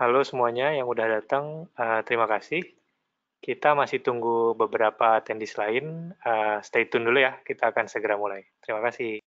Halo semuanya yang udah datang, uh, terima kasih. Kita masih tunggu beberapa attendees lain. Uh, stay tune dulu ya, kita akan segera mulai. Terima kasih.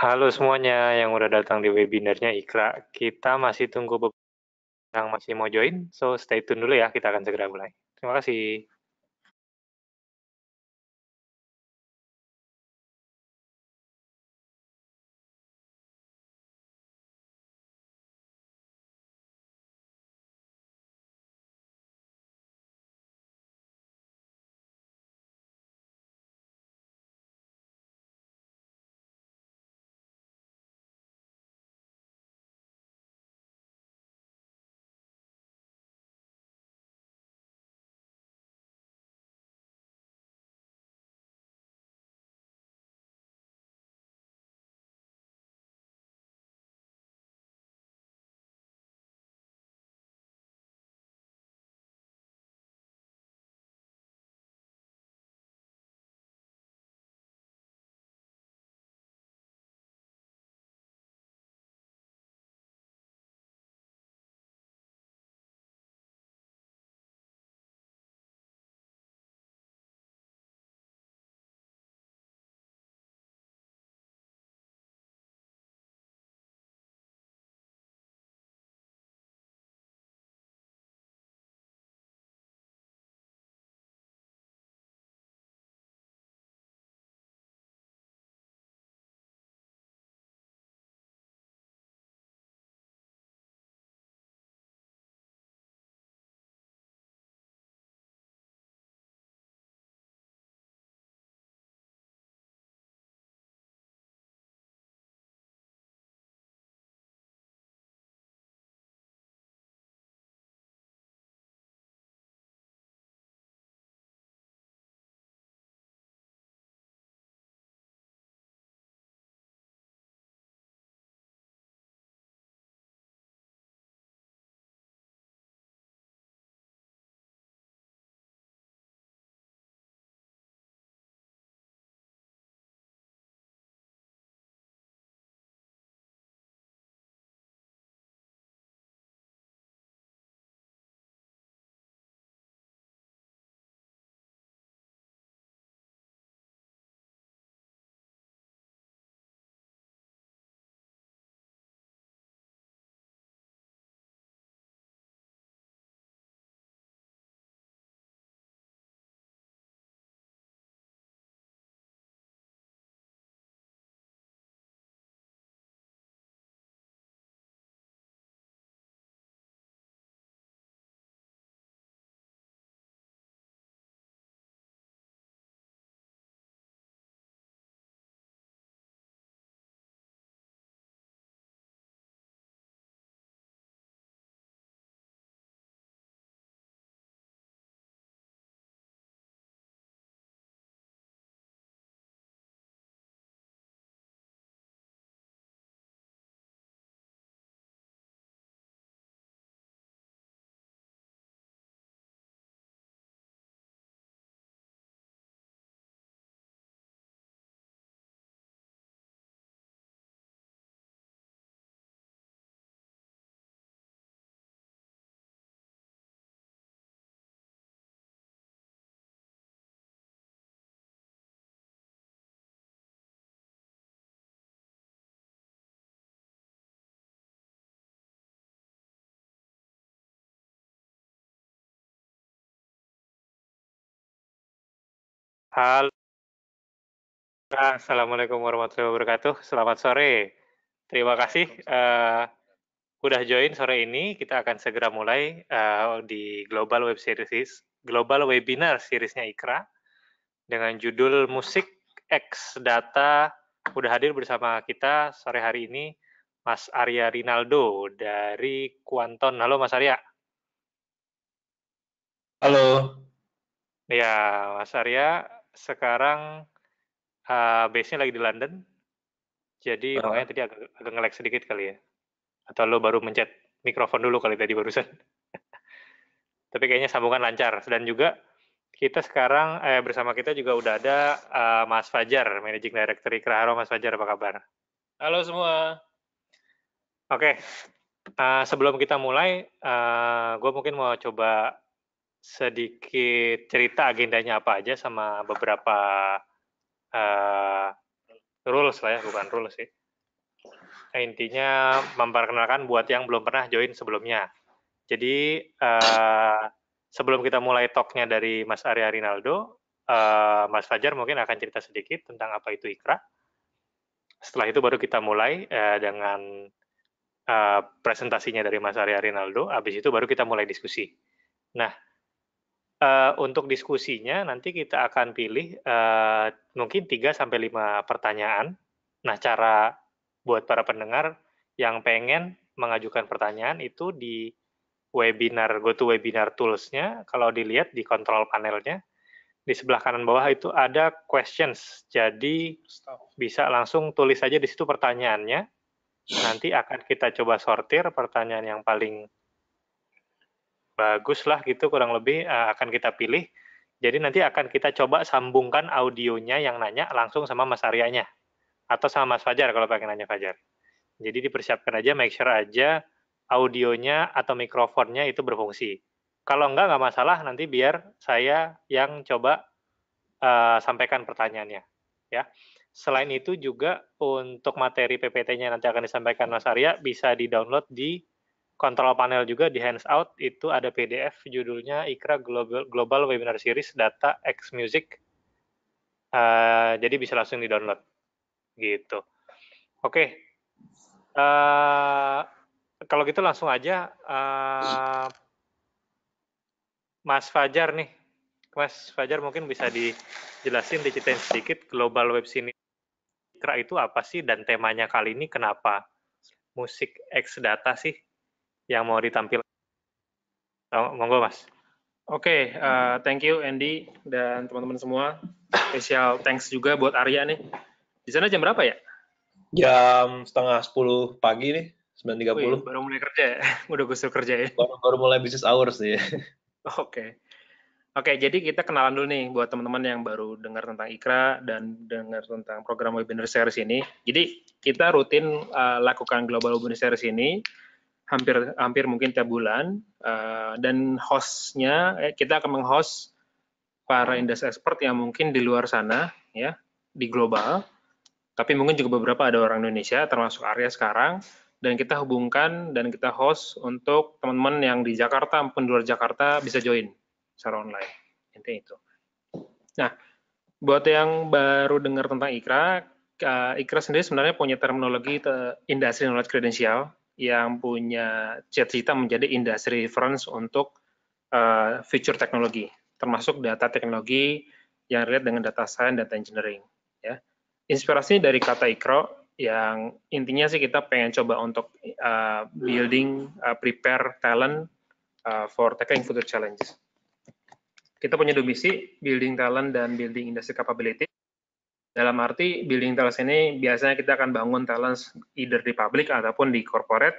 Halo semuanya yang udah datang di webinarnya Ikra. Kita masih tunggu beberapa yang masih mau join, so stay tune dulu ya, kita akan segera mulai. Terima kasih. Halo. Nah, Assalamualaikum warahmatullahi wabarakatuh. Selamat sore. Terima kasih uh, udah join sore ini. Kita akan segera mulai uh, di Global Web Series, Global Webinar seriesnya Ikra dengan judul Musik X Data. Udah hadir bersama kita sore hari ini Mas Arya Rinaldo dari Kuanton. Halo Mas Arya. Halo. Ya, Mas Arya, sekarang uh, base-nya lagi di London. Jadi uh. makanya tadi agak, agak nge-lag sedikit kali ya. Atau lo baru mencet mikrofon dulu kali tadi barusan. Tapi kayaknya sambungan lancar. Dan juga kita sekarang eh, bersama kita juga udah ada uh, Mas Fajar, Managing Director Ikra. Halo Mas Fajar, apa kabar? Halo semua. Oke, okay. uh, sebelum kita mulai, uh, gue mungkin mau coba sedikit cerita agendanya apa aja sama beberapa uh, rules lah ya, bukan rules sih. Nah, intinya memperkenalkan buat yang belum pernah join sebelumnya. Jadi uh, sebelum kita mulai talknya dari Mas Arya Rinaldo, uh, eh, Mas Fajar mungkin akan cerita sedikit tentang apa itu Ikra. Setelah itu baru kita mulai uh, dengan uh, presentasinya dari Mas Arya Rinaldo. Habis itu baru kita mulai diskusi. Nah, Eh, untuk diskusinya nanti kita akan pilih uh, mungkin 3 sampai 5 pertanyaan. Nah, cara buat para pendengar yang pengen mengajukan pertanyaan itu di webinar GoToWebinar webinar toolsnya. kalau dilihat di kontrol panelnya di sebelah kanan bawah itu ada questions. Jadi bisa langsung tulis saja di situ pertanyaannya. Nanti akan kita coba sortir pertanyaan yang paling bagus lah gitu kurang lebih uh, akan kita pilih. Jadi nanti akan kita coba sambungkan audionya yang nanya langsung sama Mas Aryanya atau sama Mas Fajar kalau pengen nanya Fajar. Jadi dipersiapkan aja, make sure aja audionya atau mikrofonnya itu berfungsi. Kalau enggak, nggak masalah, nanti biar saya yang coba uh, sampaikan pertanyaannya. ya. Selain itu juga untuk materi PPT-nya nanti akan disampaikan Mas Arya bisa di-download di kontrol panel juga di hands out itu ada PDF judulnya Ikra Global, Global Webinar Series Data X Music. Uh, jadi bisa langsung di-download. Gitu. Oke. Okay. Uh, eh, kalau gitu langsung aja uh, Mas Fajar nih. Mas Fajar mungkin bisa dijelasin, diceritain sedikit Global Web Sini Ikra itu apa sih dan temanya kali ini kenapa musik X data sih? yang mau ditampil. Oh, monggo Mas. Oke, okay, uh, eh, thank you Andy dan teman-teman semua. Spesial thanks juga buat Arya nih. Di sana jam berapa ya? Jam setengah sepuluh pagi nih, sembilan tiga puluh. Baru mulai kerja ya? Udah gusur kerja ya? Baru, baru mulai bisnis hours ya. Oke. Okay. Oke, okay, jadi kita kenalan dulu nih buat teman-teman yang baru dengar tentang IKRA dan dengar tentang program webinar series ini. Jadi kita rutin uh, lakukan global webinar series ini hampir hampir mungkin tiap bulan uh, dan hostnya eh, kita akan menghost para industri expert yang mungkin di luar sana ya di global tapi mungkin juga beberapa ada orang Indonesia termasuk Arya sekarang dan kita hubungkan dan kita host untuk teman-teman yang di Jakarta maupun luar Jakarta bisa join secara online intinya itu nah buat yang baru dengar tentang Ikra Ikra sendiri sebenarnya punya terminologi industri knowledge credential yang punya cerita menjadi industry reference untuk uh, future teknologi, termasuk data teknologi yang relate dengan data science, data engineering. Ya. Inspirasi dari kata ikro yang intinya sih kita pengen coba untuk uh, building, uh, prepare talent uh, for tackling future challenges. Kita punya dua misi, building talent dan building industry capability. Dalam arti building talents ini biasanya kita akan bangun talents either di publik ataupun di corporate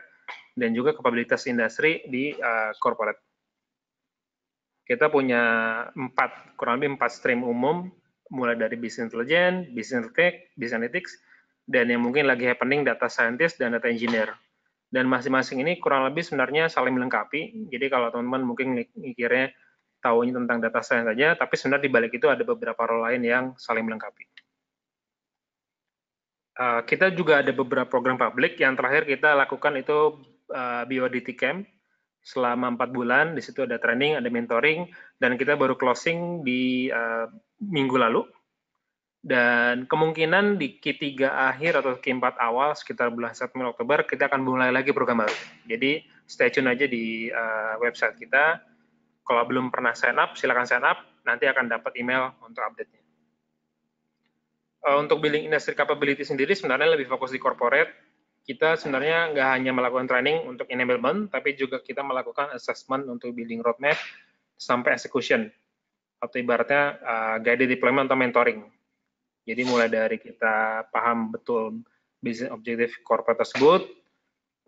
dan juga kapabilitas industri di uh, corporate. Kita punya empat kurang lebih empat stream umum mulai dari business intelligence, business tech, business analytics, dan yang mungkin lagi happening data scientist dan data engineer. Dan masing-masing ini kurang lebih sebenarnya saling melengkapi. Jadi kalau teman-teman mungkin mikirnya tahunya tentang data science saja, tapi sebenarnya di balik itu ada beberapa role lain yang saling melengkapi. Eh, kita juga ada beberapa program publik. Yang terakhir kita lakukan itu uh, eh, BioDT Camp selama empat bulan. Di situ ada training, ada mentoring, dan kita baru closing di uh, minggu lalu. Dan kemungkinan di Q3 akhir atau Q4 awal sekitar bulan September Oktober kita akan mulai lagi program baru. Jadi stay tune aja di uh, website kita. Kalau belum pernah sign up, silakan sign up. Nanti akan dapat email untuk update-nya. Eh, untuk building industry capability sendiri sebenarnya lebih fokus di corporate. Kita sebenarnya nggak hanya melakukan training untuk enablement, tapi juga kita melakukan assessment untuk building roadmap sampai execution. Atau ibaratnya uh, guided deployment atau mentoring. Jadi mulai dari kita paham betul business objective corporate tersebut,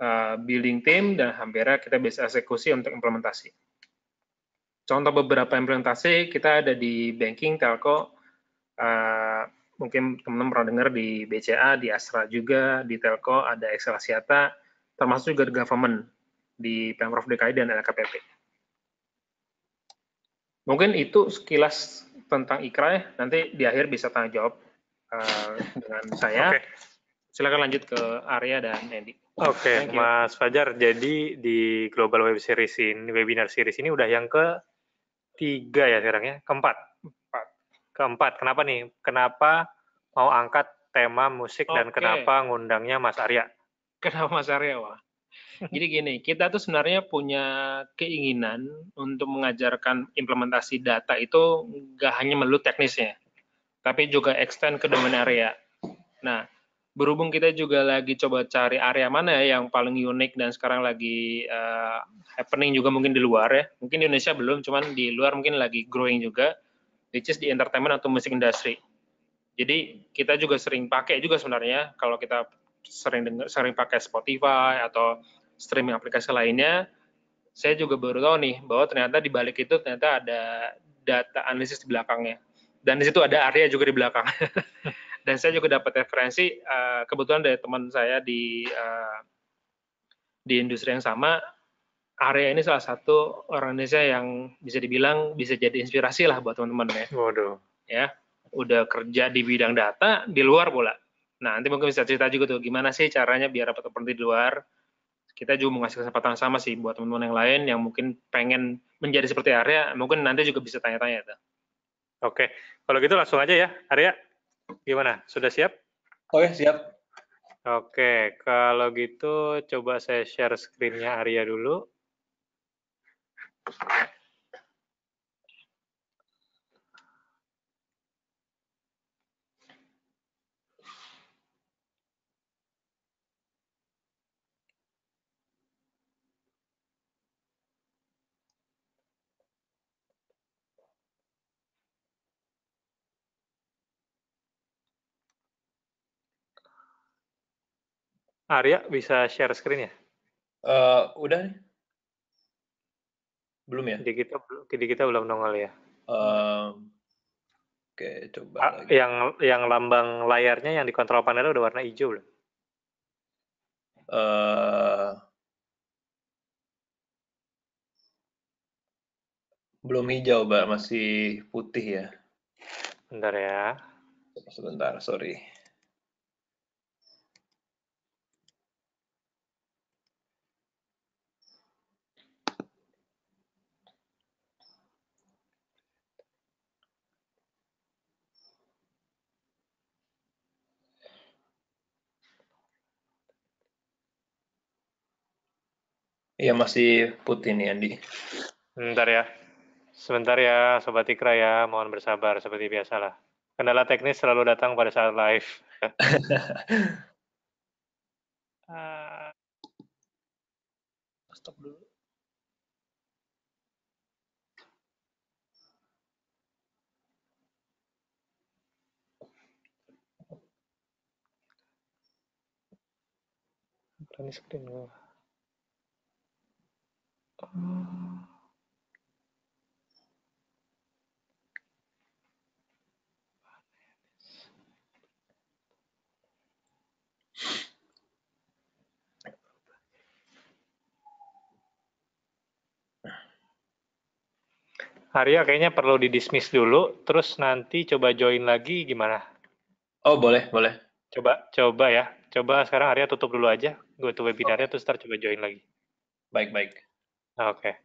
uh, building team, dan hampirnya kita bisa eksekusi untuk implementasi. Contoh beberapa implementasi, kita ada di banking, telco, uh, mungkin teman-teman pernah dengar di BCA, di Astra juga, di Telco, ada Excel Asiata, termasuk juga di government, di Pemprov DKI dan LKPP. Mungkin itu sekilas tentang IKRA ya, nanti di akhir bisa tanya jawab uh, dengan saya. Okay. Silakan lanjut ke Arya dan Andy. Oke, okay, Mas Fajar. Jadi di Global Web Series ini, webinar series ini udah yang ke tiga ya sekarang ya, keempat Keempat, kenapa nih? Kenapa mau angkat tema musik okay. dan kenapa ngundangnya Mas Arya? Kenapa Mas Arya, Wah? Jadi gini, kita tuh sebenarnya punya keinginan untuk mengajarkan implementasi data itu nggak hanya melulu teknisnya, tapi juga extend ke domain area. Nah, berhubung kita juga lagi coba cari area mana ya yang paling unik dan sekarang lagi uh, happening juga mungkin di luar ya. Mungkin di Indonesia belum, cuman di luar mungkin lagi growing juga which is di entertainment atau musik industri. Jadi kita juga sering pakai juga sebenarnya kalau kita sering dengar, sering pakai Spotify atau streaming aplikasi lainnya. Saya juga baru tahu nih bahwa ternyata di balik itu ternyata ada data analisis di belakangnya. Dan di situ ada area juga di belakang. Dan saya juga dapat referensi uh, kebetulan dari teman saya di eh, di industri yang sama Area ini salah satu orang Indonesia yang bisa dibilang bisa jadi inspirasi lah buat teman-teman ya. Waduh. Ya, udah kerja di bidang data di luar pula. Nah, nanti mungkin bisa cerita juga tuh gimana sih caranya biar dapat opportunity di luar. Kita juga mau ngasih kesempatan sama sih buat teman-teman yang lain yang mungkin pengen menjadi seperti Arya, mungkin nanti juga bisa tanya-tanya tuh. Oke, kalau gitu langsung aja ya, Arya. Gimana? Sudah siap? Oke, oh ya, siap. Oke, kalau gitu coba saya share screen-nya Arya dulu. Arya bisa share screen ya? Uh, eh, udah nih. Belum ya? Di kita di kita belum nongol ya. Um, Oke, okay, coba ah, lagi. Yang yang lambang layarnya yang di kontrol panel udah warna hijau belum? Uh, belum hijau, Mbak. Masih putih ya. Bentar ya. Sebentar, sorry. Iya masih putih nih Andi. Bentar ya. Sebentar ya Sobat Ikra ya, mohon bersabar seperti biasalah. Kendala teknis selalu datang pada saat live. stop dulu. Ini screen gue. Oh, Aryo kayaknya perlu didismiss dulu, terus nanti coba join lagi gimana? Oh boleh, boleh. Coba, coba ya. Coba sekarang Arya tutup dulu aja, gue tuh webinarnya, tuh oh. terus ntar coba join lagi. Baik, baik. Ah, Oke.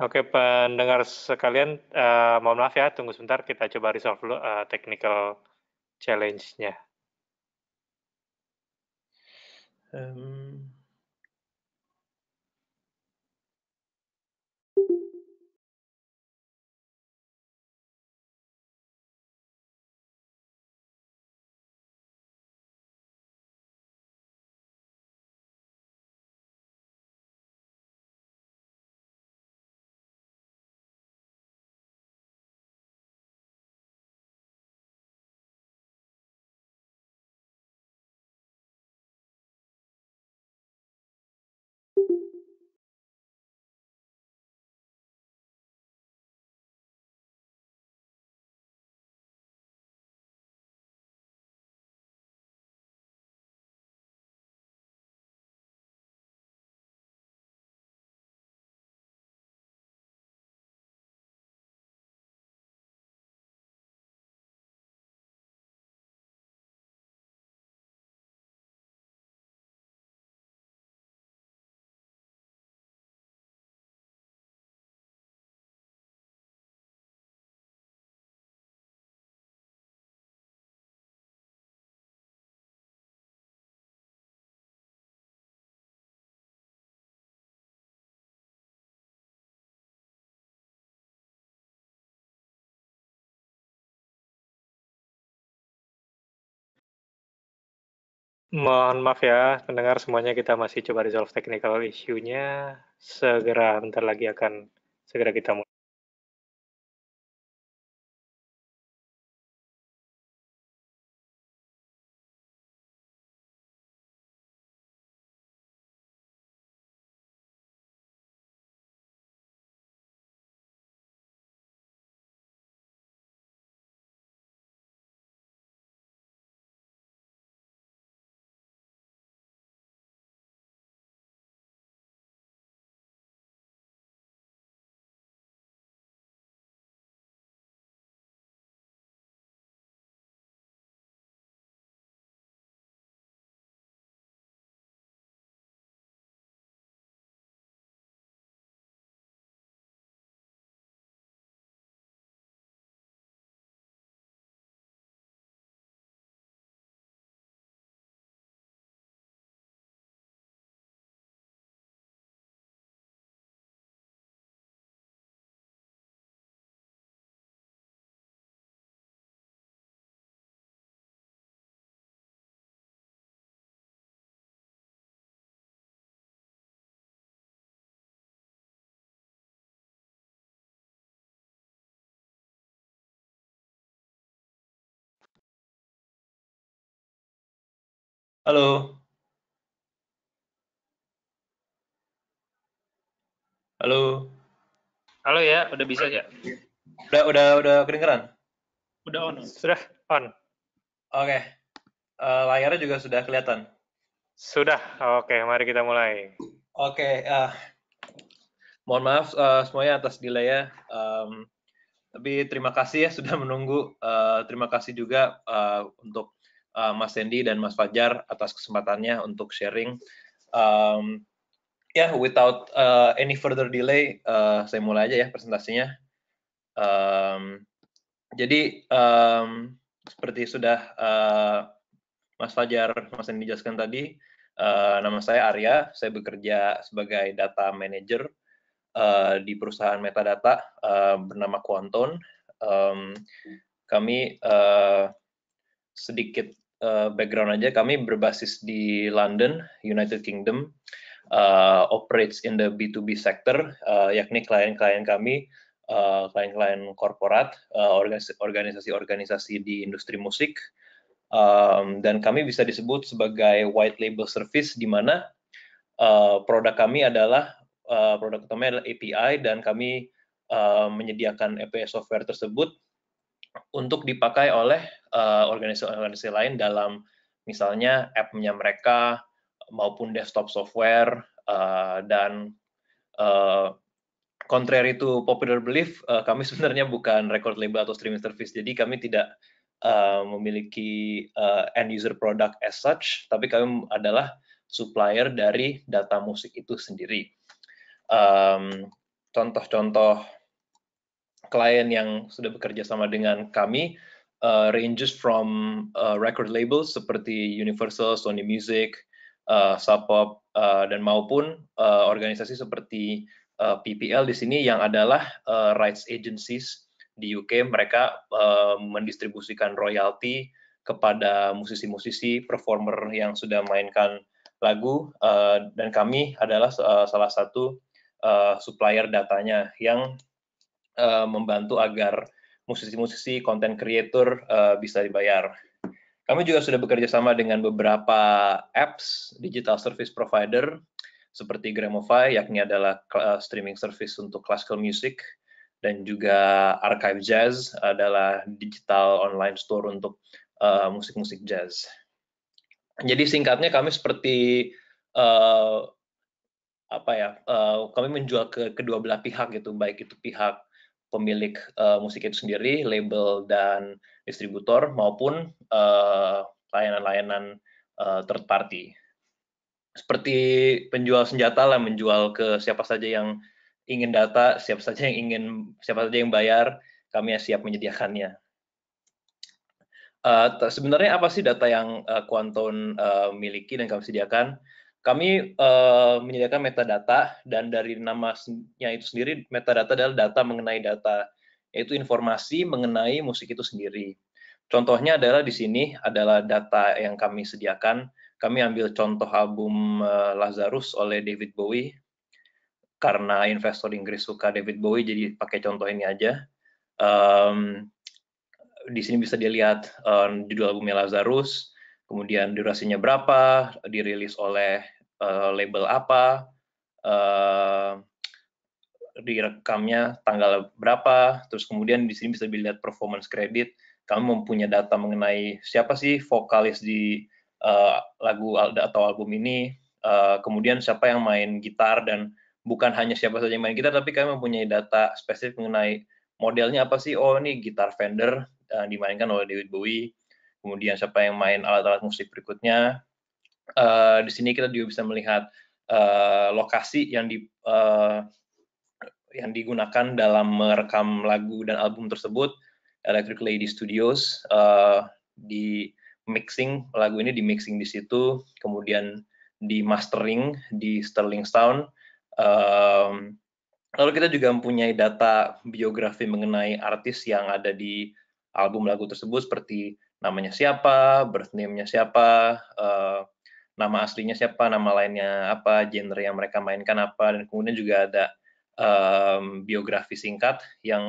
Oke, pendengar sekalian, uh, mohon maaf ya, tunggu sebentar kita coba resolve dulu, uh, technical challenge-nya. Um... Mohon maaf ya, pendengar semuanya kita masih coba resolve technical issue-nya. Segera, bentar lagi akan segera kita mulai. Halo. Halo. Halo ya, udah bisa ya? Udah udah udah kedengeran? Udah on. Sudah on. Oke. Okay. Uh, eh, layarnya juga sudah kelihatan. Sudah. Oke, okay, mari kita mulai. Oke, okay, uh, eh, mohon maaf uh, semuanya atas delay ya. Um, tapi terima kasih ya sudah menunggu. Uh, terima kasih juga uh, untuk uh, Mas Sandy dan Mas Fajar atas kesempatannya untuk sharing. Um, ya, yeah, without uh, any further delay, uh, saya mulai aja ya presentasinya. Um, jadi um, seperti sudah uh, Mas Fajar, Mas Sandy jelaskan tadi, uh, nama saya Arya, saya bekerja sebagai data manager uh, di perusahaan metadata uh, bernama Quanton. Um, kami uh, sedikit Eh, background aja, kami berbasis di London, United Kingdom, uh, operates in the B2B sector, uh, yakni klien-klien kami, klien-klien uh, korporat, uh, korporat, organisasi-organisasi di industri musik, um, dan kami bisa disebut sebagai white label service di mana uh, produk kami adalah uh, produk utama adalah API dan kami uh, menyediakan API software tersebut untuk dipakai oleh eh, organisasi-organisasi uh, lain dalam misalnya app-nya mereka maupun desktop software uh, dan uh, contrary to popular belief uh, kami sebenarnya bukan record label atau streaming service jadi kami tidak uh, memiliki uh, end user product as such tapi kami adalah supplier dari data musik itu sendiri um, contoh-contoh klien yang sudah bekerja sama dengan kami uh, ranges from uh, record labels seperti Universal, Sony Music, uh, Pop uh, dan maupun uh, organisasi seperti uh, PPL di sini yang adalah uh, rights agencies di UK. Mereka uh, mendistribusikan royalti kepada musisi-musisi, performer yang sudah mainkan lagu, uh, dan kami adalah uh, salah satu uh, supplier datanya yang Eh, membantu agar musisi-musisi, konten creator uh, bisa dibayar. Kami juga sudah bekerja sama dengan beberapa apps digital service provider seperti Gramofy, yakni adalah eh, streaming service untuk classical music, dan juga Archive Jazz adalah digital online store untuk musik-musik uh, jazz. Jadi singkatnya kami seperti uh, apa ya? Uh, kami menjual ke kedua belah pihak gitu, baik itu pihak pemilik uh, musik itu sendiri, label dan distributor maupun eh, layanan-layanan uh, third party. Seperti penjual senjata lah menjual ke siapa saja yang ingin data, siapa saja yang ingin siapa saja yang bayar, kami ya siap menyediakannya. Uh, sebenarnya apa sih data yang uh, Quanton uh, miliki dan kami sediakan? Kami uh, menyediakan metadata dan dari namanya itu sendiri metadata adalah data mengenai data, yaitu informasi mengenai musik itu sendiri. Contohnya adalah di sini adalah data yang kami sediakan. Kami ambil contoh album eh, Lazarus oleh David Bowie karena investor Inggris suka David Bowie jadi pakai contoh ini aja. Um, di sini bisa dilihat um, judul albumnya Lazarus, kemudian durasinya berapa, dirilis oleh uh, label apa, uh, direkamnya tanggal berapa, terus kemudian di sini bisa dilihat performance credit. Kamu mempunyai data mengenai siapa sih vokalis di uh, lagu atau album ini, uh, kemudian siapa yang main gitar dan bukan hanya siapa saja yang main gitar, tapi kami mempunyai data spesifik mengenai modelnya apa sih. Oh ini gitar Fender uh, dimainkan oleh David Bowie kemudian siapa yang main alat-alat musik berikutnya. Uh, di sini kita juga bisa melihat uh, lokasi yang di uh, yang digunakan dalam merekam lagu dan album tersebut Electric Lady Studios uh, di mixing lagu ini di mixing di situ kemudian di mastering di Sterling Sound um, lalu kita juga mempunyai data biografi mengenai artis yang ada di album lagu tersebut seperti namanya siapa, birth name-nya siapa, uh, nama aslinya siapa, nama lainnya apa, genre yang mereka mainkan apa, dan kemudian juga ada um, biografi singkat yang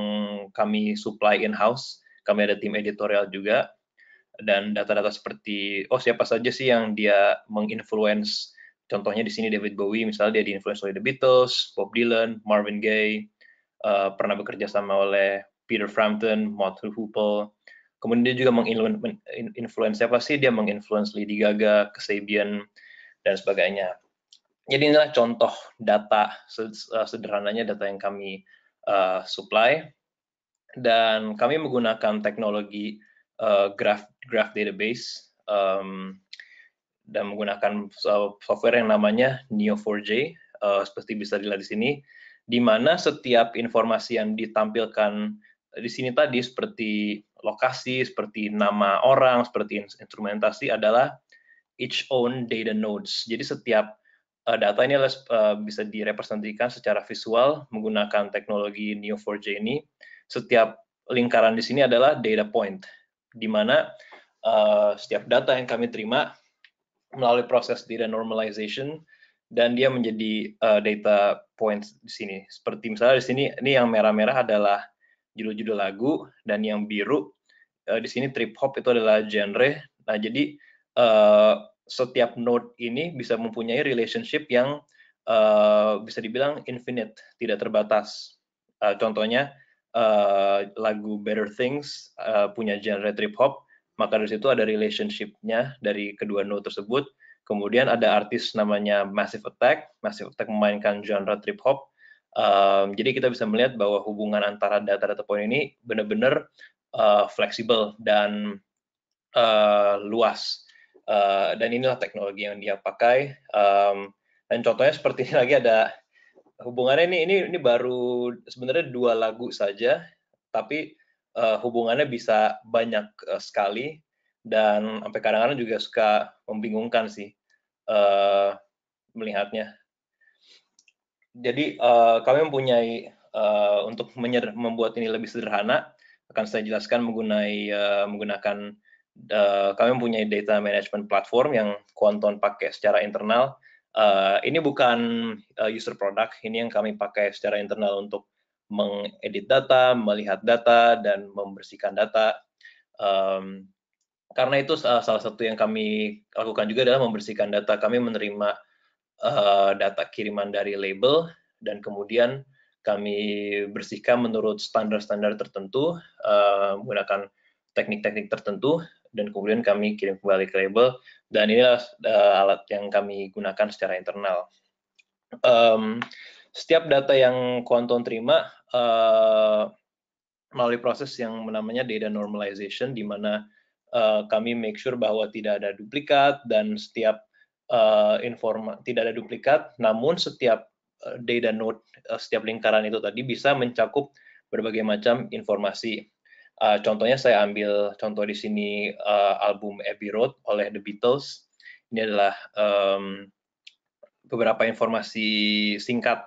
kami supply in-house. Kami ada tim editorial juga, dan data-data seperti, oh siapa saja sih yang dia menginfluence, contohnya di sini David Bowie, misalnya dia diinfluence oleh The Beatles, Bob Dylan, Marvin Gaye, uh, pernah bekerja sama oleh Peter Frampton, Maud Hoople, kemudian dia juga menginfluence siapa sih dia menginfluence Lady Gaga, Kesabian dan sebagainya. Jadi inilah contoh data eh, sederhananya data yang kami uh, supply dan kami menggunakan teknologi uh, graph graph database um, dan menggunakan software yang namanya Neo4j uh, seperti bisa dilihat di sini di mana setiap informasi yang ditampilkan di sini tadi seperti lokasi, seperti nama orang, seperti instrumentasi adalah each own data nodes. Jadi setiap uh, data ini uh, bisa direpresentasikan secara visual menggunakan teknologi Neo4j ini. Setiap lingkaran di sini adalah data point, di mana uh, setiap data yang kami terima melalui proses data normalization dan dia menjadi uh, data points di sini. Seperti misalnya di sini, ini yang merah-merah adalah judul-judul lagu dan yang biru uh, di sini trip hop itu adalah genre. Nah, jadi uh, setiap node ini bisa mempunyai relationship yang uh, bisa dibilang infinite, tidak terbatas. Uh, contohnya uh, lagu Better Things uh, punya genre trip hop, maka dari situ ada relationshipnya dari kedua node tersebut. Kemudian ada artis namanya Massive Attack. Massive Attack memainkan genre trip hop Um, jadi kita bisa melihat bahwa hubungan antara data-data point ini benar-benar uh, fleksibel dan uh, luas. Uh, dan inilah teknologi yang dia pakai. Um, dan contohnya seperti ini lagi ada hubungannya ini ini ini baru sebenarnya dua lagu saja, tapi uh, hubungannya bisa banyak uh, sekali dan sampai kadang-kadang juga suka membingungkan sih uh, melihatnya jadi uh, kami mempunyai uh, untuk membuat ini lebih sederhana akan saya jelaskan menggunai uh, eh, menggunakan uh, kami mempunyai data management platform yang Quanton pakai secara internal. Uh, ini bukan uh, user product, ini yang kami pakai secara internal untuk mengedit data, melihat data, dan membersihkan data. Um, karena itu salah satu yang kami lakukan juga adalah membersihkan data. Kami menerima Eh, data kiriman dari label dan kemudian kami bersihkan menurut standar-standar tertentu uh, menggunakan teknik-teknik tertentu dan kemudian kami kirim kembali ke label dan inilah uh, alat yang kami gunakan secara internal. Um, setiap data yang Kuanton terima uh, melalui proses yang namanya data normalization di mana uh, kami make sure bahwa tidak ada duplikat dan setiap uh, informa tidak ada duplikat, namun setiap uh, day node, uh, eh, setiap lingkaran itu tadi bisa mencakup berbagai macam informasi. Uh, contohnya saya ambil contoh di sini uh, album Abbey Road oleh The Beatles. Ini adalah um, beberapa informasi singkat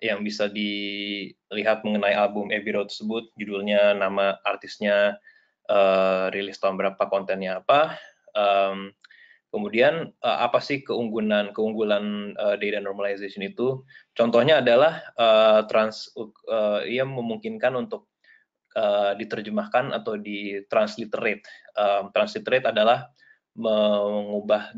yang bisa dilihat mengenai album Abbey Road tersebut, judulnya, nama artisnya, uh, rilis tahun berapa, kontennya apa, um, Kemudian uh, apa sih keunggulan keunggulan uh, data normalization itu? Contohnya adalah uh, trans uh, ia memungkinkan untuk uh, diterjemahkan atau ditransliterate. Uh, transliterate adalah mengubah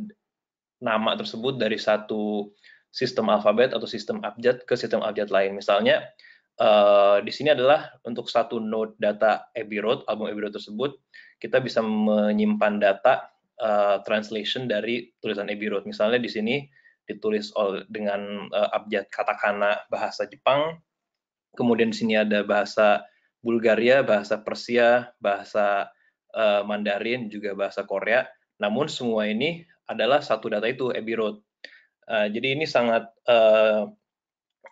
nama tersebut dari satu sistem alfabet atau sistem abjad ke sistem abjad lain. Misalnya uh, di sini adalah untuk satu node data Abbey Road, album Abbey Road tersebut, kita bisa menyimpan data Eh, translation dari tulisan Abbey Road. Misalnya di sini ditulis dengan uh, abjad katakana bahasa Jepang, kemudian di sini ada bahasa Bulgaria, bahasa Persia, bahasa uh, Mandarin, juga bahasa Korea. Namun semua ini adalah satu data itu Abbey Road. Uh, jadi ini sangat uh,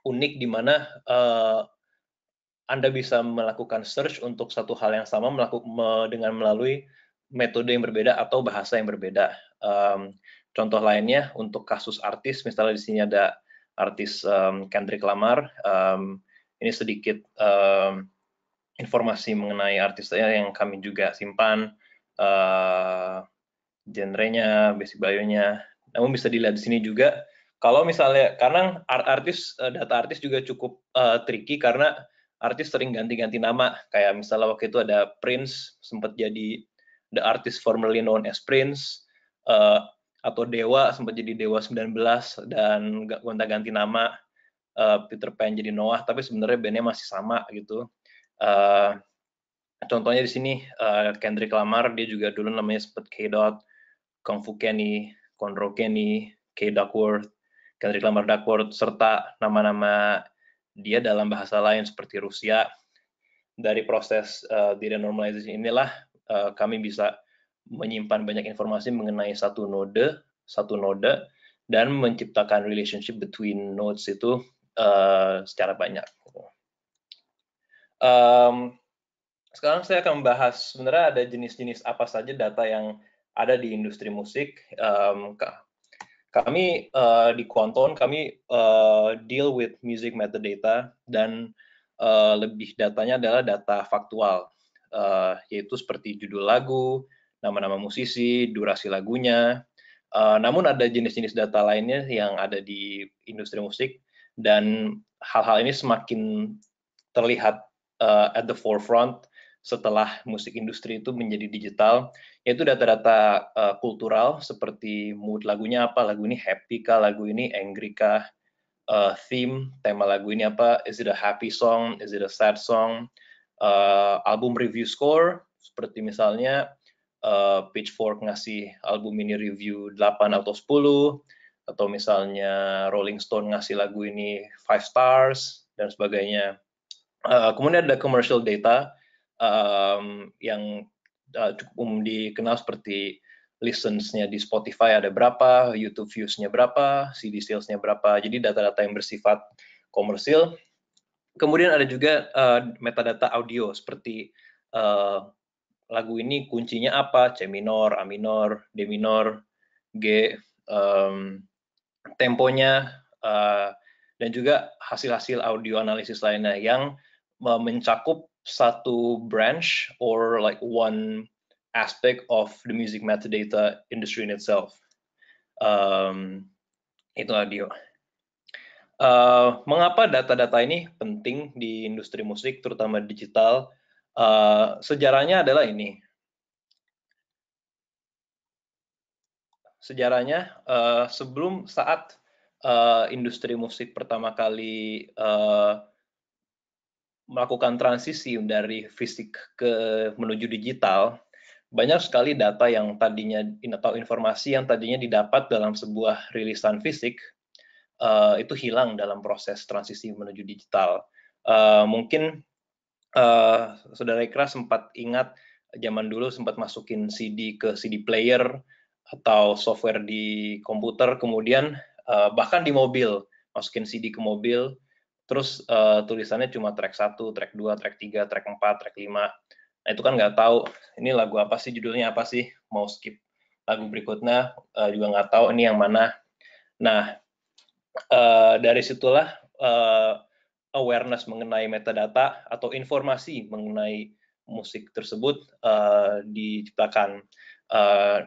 unik di mana uh, anda bisa melakukan search untuk satu hal yang sama melaku, me, dengan melalui metode yang berbeda atau bahasa yang berbeda. Um, contoh lainnya untuk kasus artis, misalnya di sini ada artis um, Kendrick Lamar. Um, ini sedikit um, informasi mengenai artisnya yang kami juga simpan, uh, genrenya, basic bio-nya. Namun bisa dilihat di sini juga. Kalau misalnya karena artis eh, data artis juga cukup uh, tricky karena artis sering ganti-ganti nama. Kayak misalnya waktu itu ada Prince sempat jadi the artist formerly known as Prince uh, atau Dewa sempat jadi Dewa 19 dan gonta-ganti nama uh, Peter Pan jadi Noah tapi sebenarnya bandnya masih sama gitu uh, contohnya di sini uh, Kendrick Lamar dia juga dulu namanya sempat K Dot Kung Fu Kenny Conroe Kenny K Duckworth Kendrick Lamar Duckworth serta nama-nama dia dalam bahasa lain seperti Rusia dari proses uh, data inilah Eh, kami bisa menyimpan banyak informasi mengenai satu node, satu node, dan menciptakan relationship between nodes itu uh, secara banyak. Um, sekarang saya akan membahas sebenarnya ada jenis-jenis apa saja data yang ada di industri musik. Um, kami uh, di Quanton kami uh, deal with music metadata dan uh, lebih datanya adalah data faktual uh, yaitu seperti judul lagu, nama-nama musisi, durasi lagunya. Uh, namun ada jenis-jenis data lainnya yang ada di industri musik dan hal-hal ini semakin terlihat uh, at the forefront setelah musik industri itu menjadi digital yaitu data-data uh, kultural seperti mood lagunya apa lagu ini happy kah lagu ini angry kah uh, theme tema lagu ini apa is it a happy song is it a sad song uh, album review score seperti misalnya uh, eh, Pitchfork ngasih album ini review 8 atau 10 atau misalnya Rolling Stone ngasih lagu ini five stars dan sebagainya. Uh, kemudian ada commercial data um, yang uh, cukup umum dikenal seperti listens di Spotify ada berapa, YouTube viewsnya berapa, CD salesnya berapa. Jadi data-data yang bersifat komersil kemudian ada juga uh, metadata audio seperti uh, lagu ini kuncinya apa, C minor, A minor, D minor, G, um, temponya, uh, dan juga hasil-hasil audio analisis lainnya yang mencakup satu branch or like one aspect of the music metadata industry in itself. Um, itu audio. Eh, mengapa data-data ini penting di industri musik, terutama digital? Uh, sejarahnya adalah ini. Sejarahnya uh, sebelum saat uh, industri musik pertama kali uh, melakukan transisi dari fisik ke menuju digital, banyak sekali data yang tadinya atau informasi yang tadinya didapat dalam sebuah rilisan fisik Eh, itu hilang dalam proses transisi menuju digital. Uh, mungkin uh, saudara Ikra sempat ingat zaman dulu sempat masukin CD ke CD player atau software di komputer, kemudian uh, bahkan di mobil masukin CD ke mobil, terus uh, tulisannya cuma track 1, track 2, track 3, track 4, track 5. Nah itu kan nggak tahu ini lagu apa sih judulnya apa sih mau skip lagu berikutnya uh, juga nggak tahu ini yang mana. Nah uh, dari situlah uh, awareness mengenai metadata atau informasi mengenai musik tersebut uh, diciptakan. Uh,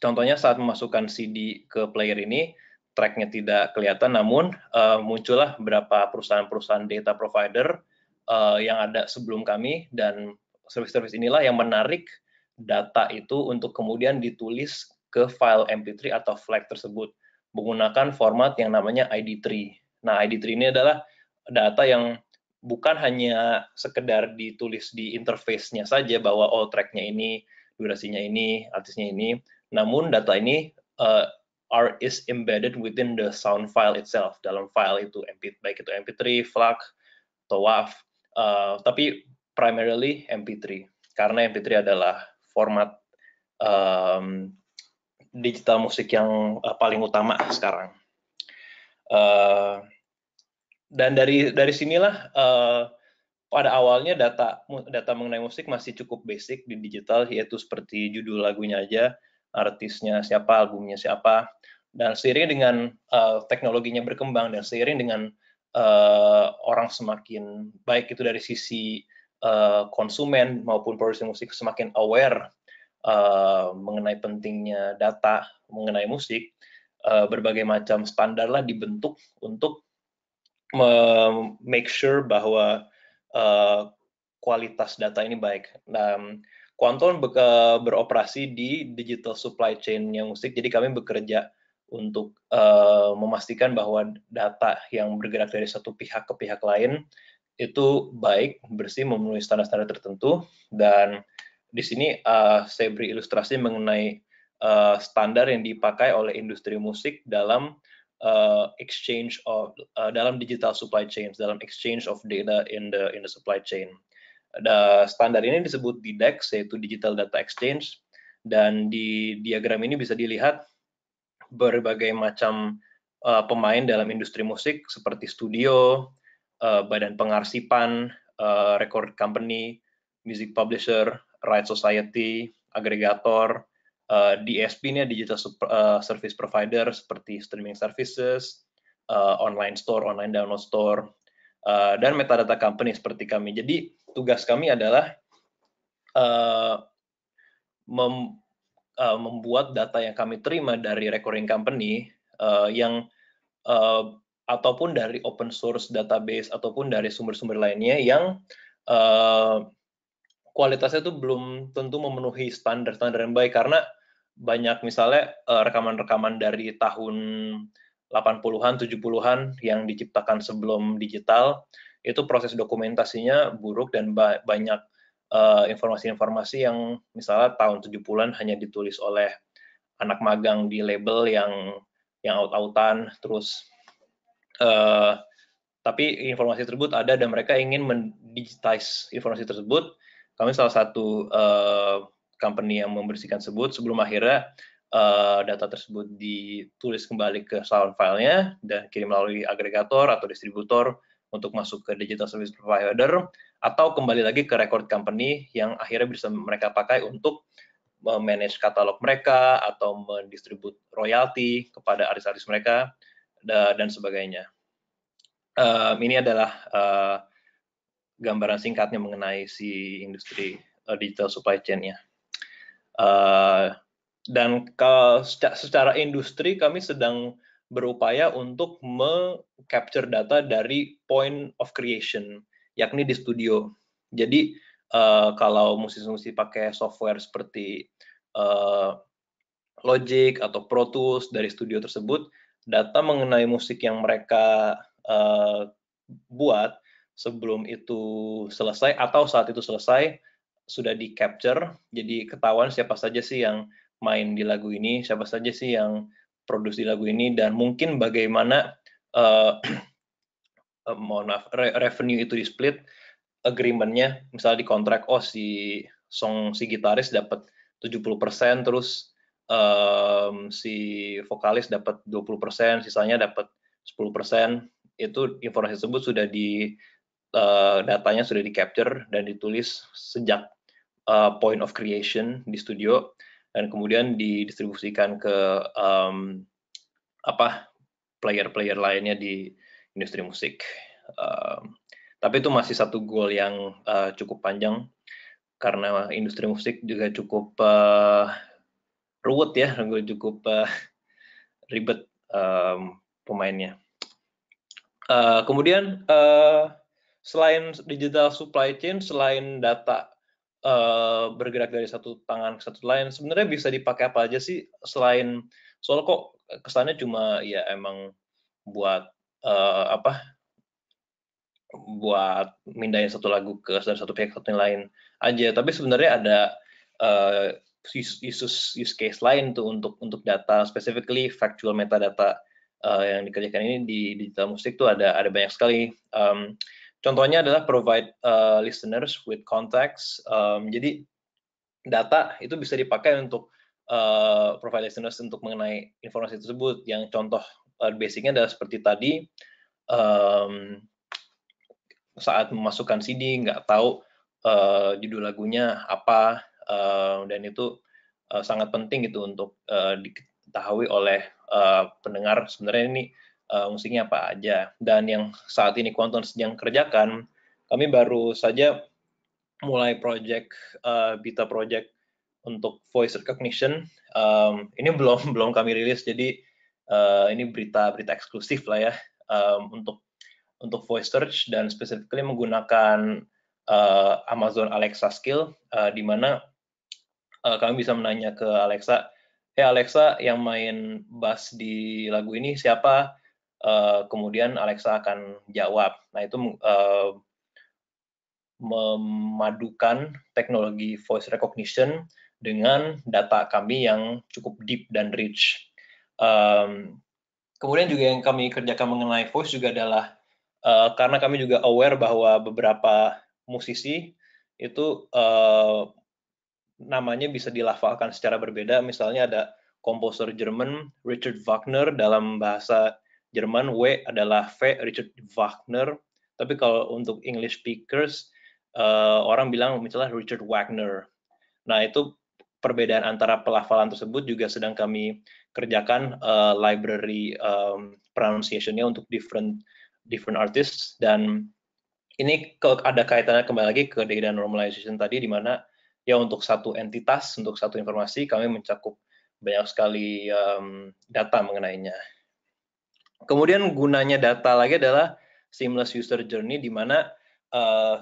contohnya saat memasukkan CD ke player ini, tracknya tidak kelihatan, namun uh, muncullah beberapa perusahaan-perusahaan data provider uh, yang ada sebelum kami dan service-service inilah yang menarik data itu untuk kemudian ditulis ke file MP3 atau FLAC tersebut menggunakan format yang namanya ID3. Nah, ID3 ini adalah data yang bukan hanya sekedar ditulis di interface-nya saja bahwa oh track-nya ini, durasinya ini, artisnya ini, namun data ini uh, are is embedded within the sound file itself dalam file itu MP baik itu MP3, FLAC, TOAF, uh, eh, tapi primarily MP3 karena MP3 adalah format um, digital musik yang uh, paling utama sekarang. Uh, dan dari dari sinilah uh, pada awalnya data data mengenai musik masih cukup basic di digital yaitu seperti judul lagunya aja, artisnya siapa, albumnya siapa. Dan seiring dengan uh, teknologinya berkembang dan seiring dengan uh, orang semakin baik itu dari sisi uh, konsumen maupun produsen musik semakin aware Eh, mengenai pentingnya data mengenai musik, uh, berbagai macam standar lah dibentuk untuk make sure bahwa uh, kualitas data ini baik. Dan Quanton be beroperasi di digital supply chain yang musik, jadi kami bekerja untuk uh, memastikan bahwa data yang bergerak dari satu pihak ke pihak lain itu baik, bersih, memenuhi standar-standar tertentu, dan di sini uh, saya beri ilustrasi mengenai uh, standar yang dipakai oleh industri musik dalam uh, exchange of uh, dalam digital supply chains, dalam exchange of data in the in the supply chain. The standar ini disebut DDEX yaitu Digital Data Exchange dan di diagram ini bisa dilihat berbagai macam uh, pemain dalam industri musik seperti studio, uh, badan pengarsipan, uh, record company, music publisher, Right Society, aggregator, uh, eh, DSP nya digital uh, service provider seperti streaming services, uh, online store, online download store, uh, dan metadata company seperti kami. Jadi tugas kami adalah uh, mem, uh, membuat data yang kami terima dari recording company uh, yang uh, ataupun dari open source database ataupun dari sumber-sumber lainnya yang uh, kualitasnya tuh belum tentu memenuhi standar-standar yang baik karena banyak misalnya eh, rekaman-rekaman dari tahun 80-an, 70-an yang diciptakan sebelum digital itu proses dokumentasinya buruk dan ba banyak eh, informasi-informasi uh, yang misalnya tahun 70-an hanya ditulis oleh anak magang di label yang yang out-outan terus uh, tapi informasi tersebut ada dan mereka ingin mendigitize informasi tersebut kami salah satu uh, company yang membersihkan sebut sebelum akhirnya uh, data tersebut ditulis kembali ke sound filenya dan kirim melalui agregator atau distributor untuk masuk ke digital service provider atau kembali lagi ke record company yang akhirnya bisa mereka pakai untuk manage katalog mereka atau mendistribut royalti kepada artis-artis mereka dan sebagainya. Um, ini adalah uh, gambaran singkatnya mengenai si industri uh, digital supply chain-nya. Uh, dan kalau secara, secara industri kami sedang berupaya untuk mengcapture data dari point of creation, yakni di studio. Jadi uh, kalau musisi-musisi pakai software seperti uh, Logic atau Pro Tools dari studio tersebut, data mengenai musik yang mereka uh, buat sebelum itu selesai atau saat itu selesai sudah di capture jadi ketahuan siapa saja sih yang main di lagu ini siapa saja sih yang produksi lagu ini dan mungkin bagaimana uh, uh, mohon maaf re revenue itu di split agreementnya misalnya di kontrak oh si song si gitaris dapat 70% terus um, si vokalis dapat 20% sisanya dapat 10% itu informasi tersebut sudah di uh, datanya sudah di capture dan ditulis sejak uh, point of creation di studio dan kemudian didistribusikan ke um, apa player-player lainnya di industri musik. Um, tapi itu masih satu goal yang uh, cukup panjang karena industri musik juga cukup uh, ruwet ya, cukup uh, ribet um, pemainnya. Uh, kemudian uh, selain digital supply chain, selain data uh, bergerak dari satu tangan ke satu lain, sebenarnya bisa dipakai apa aja sih selain soal kok kesannya cuma ya emang buat uh, apa buat mindahin satu lagu ke dari satu pihak ke satu lain aja, tapi sebenarnya ada uh, use, use, use case lain tuh untuk untuk data specifically factual metadata uh, yang dikerjakan ini di digital musik tuh ada ada banyak sekali um, Contohnya adalah provide uh, listeners with context. Um, jadi data itu bisa dipakai untuk uh, provide listeners untuk mengenai informasi tersebut. Yang contoh uh, basicnya adalah seperti tadi um, saat memasukkan CD nggak tahu uh, judul lagunya apa uh, dan itu uh, sangat penting gitu untuk uh, diketahui oleh uh, pendengar. Sebenarnya ini uh, musiknya apa aja. Dan yang saat ini Quantum sedang kerjakan, kami baru saja mulai project uh, beta project untuk voice recognition. Um, ini belum belum kami rilis, jadi uh, ini berita berita eksklusif lah ya um, untuk untuk voice search dan specifically menggunakan uh, Amazon Alexa skill, uh, di mana uh, kami bisa menanya ke Alexa, eh hey Alexa yang main bass di lagu ini siapa? Eh, kemudian Alexa akan jawab. Nah itu eh, memadukan teknologi voice recognition dengan data kami yang cukup deep dan rich. kemudian juga yang kami kerjakan mengenai voice juga adalah eh, karena kami juga aware bahwa beberapa musisi itu namanya bisa dilafalkan secara berbeda. Misalnya ada komposer Jerman Richard Wagner dalam bahasa Jerman W adalah V Richard Wagner tapi kalau untuk English speakers uh, orang bilang misalnya Richard Wagner nah itu perbedaan antara pelafalan tersebut juga sedang kami kerjakan uh, library um, pronunciation-nya untuk different different artists dan ini ke, ada kaitannya kembali lagi ke data normalization tadi di mana ya untuk satu entitas untuk satu informasi kami mencakup banyak sekali um, data mengenainya. Kemudian gunanya data lagi adalah seamless user journey di mana uh,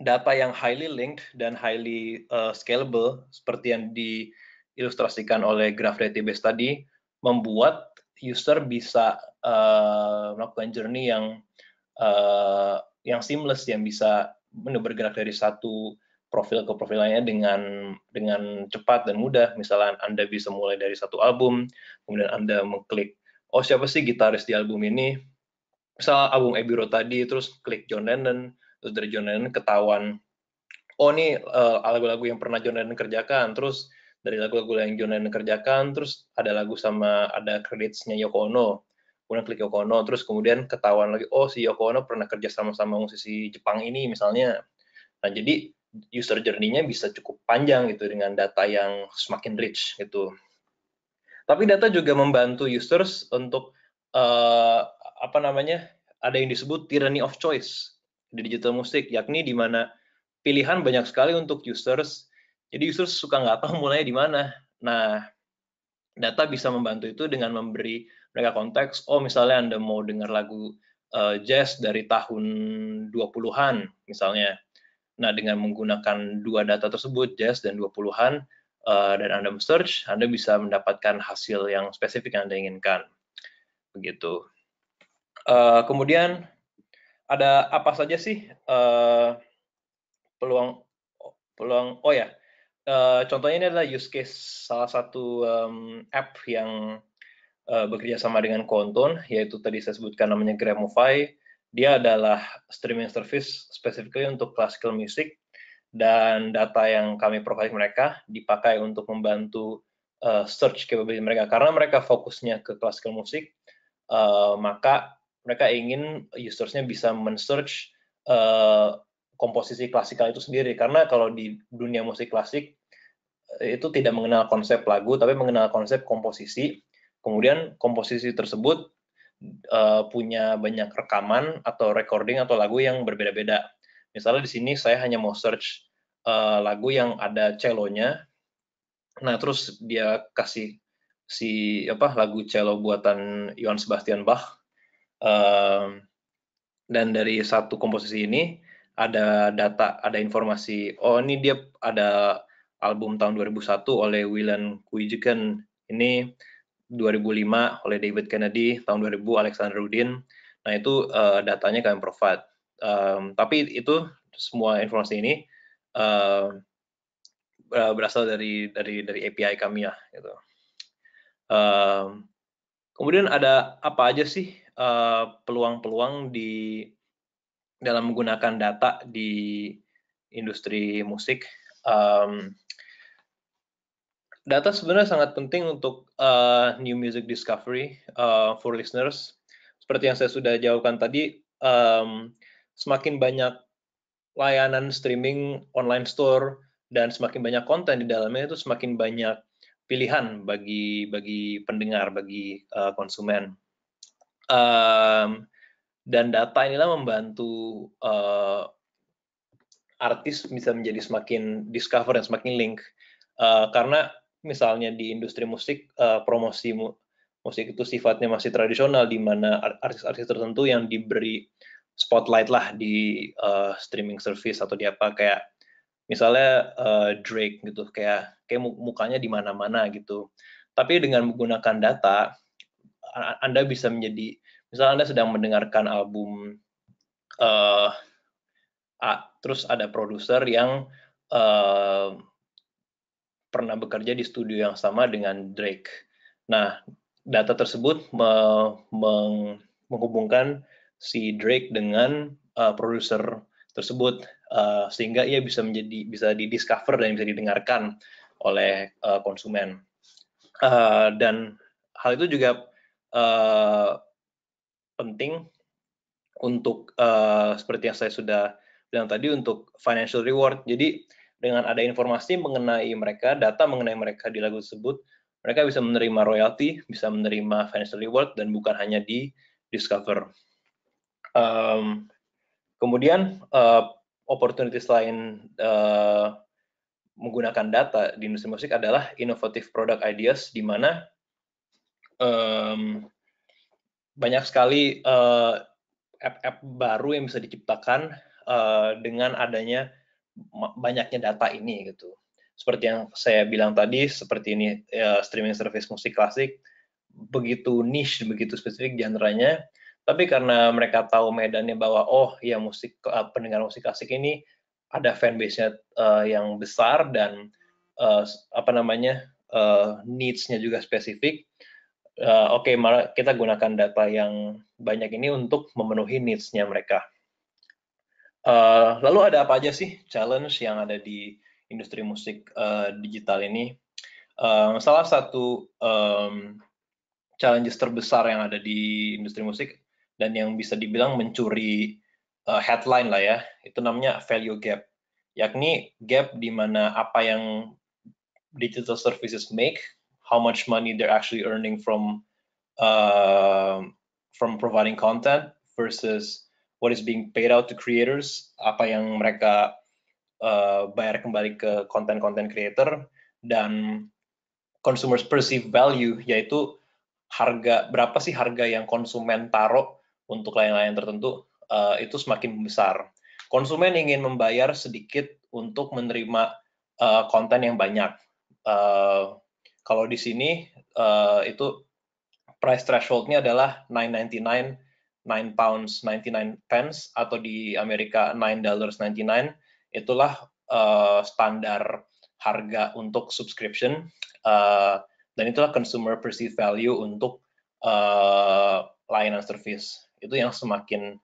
data yang highly linked dan highly uh, scalable seperti yang diilustrasikan oleh graph database tadi membuat user bisa uh, melakukan journey yang uh, yang seamless yang bisa bergerak dari satu profil ke profil lainnya dengan dengan cepat dan mudah. Misalnya Anda bisa mulai dari satu album, kemudian Anda mengklik oh siapa sih gitaris di album ini misal album Abbey Road tadi terus klik John Lennon terus dari John Lennon ketahuan oh ini lagu eh, lagu-lagu yang pernah John Lennon kerjakan terus dari lagu-lagu yang John Lennon kerjakan terus ada lagu sama ada kreditnya Yoko Ono kemudian klik Yoko Ono terus kemudian ketahuan lagi oh si Yoko Ono pernah kerja sama sama musisi Jepang ini misalnya nah jadi user journey-nya bisa cukup panjang gitu dengan data yang semakin rich gitu tapi data juga membantu users untuk uh, apa namanya ada yang disebut tyranny of choice di digital musik, yakni di mana pilihan banyak sekali untuk users. Jadi users suka nggak tahu mulainya di mana. Nah, data bisa membantu itu dengan memberi mereka konteks, oh misalnya Anda mau dengar lagu uh, jazz dari tahun 20-an misalnya. Nah, dengan menggunakan dua data tersebut, jazz dan 20-an, Eh, dan Anda search, Anda bisa mendapatkan hasil yang spesifik yang Anda inginkan. Begitu. Uh, kemudian ada apa saja sih uh, peluang peluang oh ya uh, contohnya ini adalah use case salah satu um, app yang uh, bekerja sama dengan Konton yaitu tadi saya sebutkan namanya Gramify dia adalah streaming service spesifiknya untuk classical music dan data yang kami provide mereka dipakai untuk membantu uh, search capability mereka karena mereka fokusnya ke classical musik uh, eh, maka mereka ingin usersnya bisa men-search uh, komposisi klasikal itu sendiri karena kalau di dunia musik klasik itu tidak mengenal konsep lagu tapi mengenal konsep komposisi kemudian komposisi tersebut uh, punya banyak rekaman atau recording atau lagu yang berbeda-beda Misalnya di sini saya hanya mau search uh, lagu yang ada celonya. Nah, terus dia kasih si apa lagu cello buatan Johann Sebastian Bach. Uh, dan dari satu komposisi ini ada data, ada informasi. Oh, ini dia ada album tahun 2001 oleh William Kuijiken. Ini 2005 oleh David Kennedy, tahun 2000 Alexander Rudin. Nah, itu uh, datanya kami provide. Um, tapi itu semua informasi ini uh, berasal dari dari dari API kami ya. Gitu. Um, kemudian ada apa aja sih eh, peluang-peluang uh, di dalam menggunakan data di industri musik? Um, data sebenarnya sangat penting untuk uh, new music discovery uh, for listeners. Seperti yang saya sudah jawabkan tadi, um, semakin banyak layanan streaming online store dan semakin banyak konten di dalamnya itu semakin banyak pilihan bagi bagi pendengar bagi uh, konsumen um, dan data inilah membantu uh, artis bisa menjadi semakin discover dan semakin link uh, karena misalnya di industri musik uh, promosi mu musik itu sifatnya masih tradisional di mana artis-artis tertentu yang diberi spotlight lah di uh, streaming service atau di apa kayak misalnya uh, Drake gitu kayak kayak mukanya di mana-mana gitu. Tapi dengan menggunakan data Anda bisa menjadi misalnya Anda sedang mendengarkan album uh, uh, terus ada produser yang uh, pernah bekerja di studio yang sama dengan Drake. Nah, data tersebut me meng menghubungkan si Drake dengan uh, produser tersebut uh, sehingga ia bisa menjadi bisa didiscover dan bisa didengarkan oleh uh, konsumen uh, dan hal itu juga uh, penting untuk uh, seperti yang saya sudah bilang tadi untuk financial reward jadi dengan ada informasi mengenai mereka data mengenai mereka di lagu tersebut mereka bisa menerima royalti bisa menerima financial reward dan bukan hanya di discover Um, kemudian uh, eh, opportunities lain uh, eh, menggunakan data di industri musik adalah innovative product ideas di mana um, banyak sekali app eh, app-app baru yang bisa diciptakan uh, dengan adanya banyaknya data ini gitu. Seperti yang saya bilang tadi, seperti ini uh, streaming service musik klasik begitu niche, begitu spesifik genre-nya. Tapi karena mereka tahu medannya bahwa oh ya musik uh, pendengar musik klasik ini ada fanbase-nya uh, yang besar dan uh, apa namanya uh, needs-nya juga spesifik. Uh, Oke, okay, malah kita gunakan data yang banyak ini untuk memenuhi needs-nya mereka. Uh, lalu ada apa aja sih challenge yang ada di industri musik uh, digital ini? Um, salah satu um, challenges terbesar yang ada di industri musik dan yang bisa dibilang mencuri uh, headline lah ya. Itu namanya value gap. Yakni gap di mana apa yang digital services make, how much money they're actually earning from uh, from providing content versus what is being paid out to creators, apa yang mereka uh, bayar kembali ke konten-konten creator dan consumers perceive value yaitu harga berapa sih harga yang konsumen taruh untuk layanan lain tertentu uh, itu semakin besar. Konsumen ingin membayar sedikit untuk menerima uh, konten yang banyak. Uh, kalau di sini uh, itu price thresholdnya adalah 9.99 9 pounds 99 pence atau di Amerika 9 dollars 99 itulah uh, standar harga untuk subscription uh, dan itulah consumer perceived value untuk uh, layanan service itu yang semakin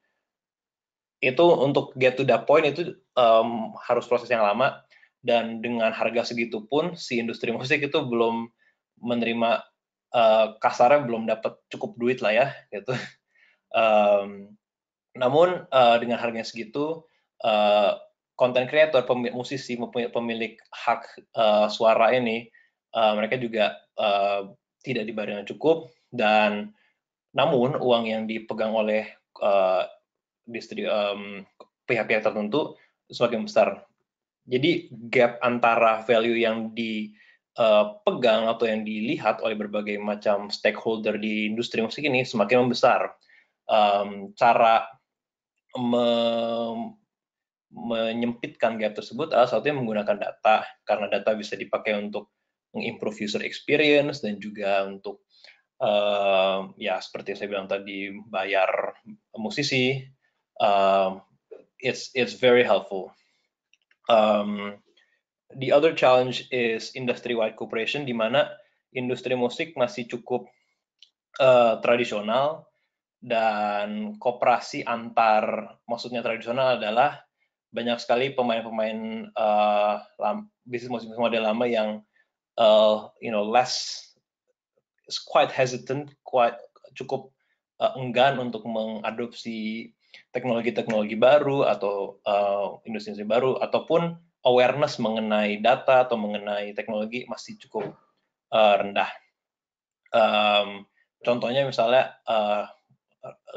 itu untuk get to the point itu um, harus proses yang lama dan dengan harga segitu pun si industri musik itu belum menerima uh, kasarnya belum dapat cukup duit lah ya gitu um, namun uh, dengan harganya segitu konten eh, uh, kreator pemilik musisi pemilik, hak uh, suara ini uh, mereka juga uh, tidak dibayar dengan cukup dan namun uang yang dipegang oleh uh, pihak-pihak tertentu semakin besar. Jadi gap antara value yang dipegang eh, atau yang dilihat oleh berbagai macam stakeholder di industri musik ini semakin membesar. Um, cara me menyempitkan gap tersebut salah satunya menggunakan data karena data bisa dipakai untuk mengimprove user experience dan juga untuk uh, ya seperti saya bilang tadi bayar musisi uh, it's it's very helpful um, the other challenge is industry wide cooperation di mana industri musik masih cukup uh, tradisional dan kooperasi antar maksudnya tradisional adalah banyak sekali pemain-pemain uh, bisnis musik model lama yang uh, you know less quite hesitant, quite cukup uh, enggan untuk mengadopsi teknologi-teknologi baru atau uh, industri-industri baru ataupun awareness mengenai data atau mengenai teknologi masih cukup uh, rendah. Um, contohnya misalnya uh,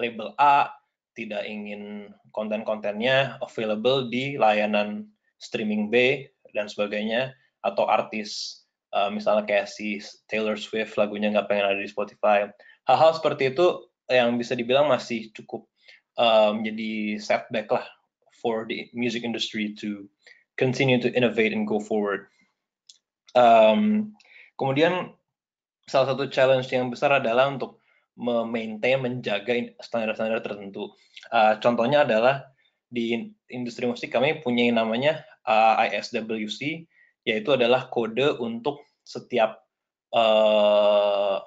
label A tidak ingin konten-kontennya available di layanan streaming B dan sebagainya atau artis uh, misalnya kayak si Taylor Swift lagunya nggak pengen ada di Spotify hal-hal seperti itu yang bisa dibilang masih cukup eh, menjadi um, setback lah for the music industry to continue to innovate and go forward. Um, kemudian salah satu challenge yang besar adalah untuk memaintain menjaga standar-standar tertentu. Uh, contohnya adalah di industri musik kami punya yang namanya uh, ISWC yaitu adalah kode untuk setiap uh,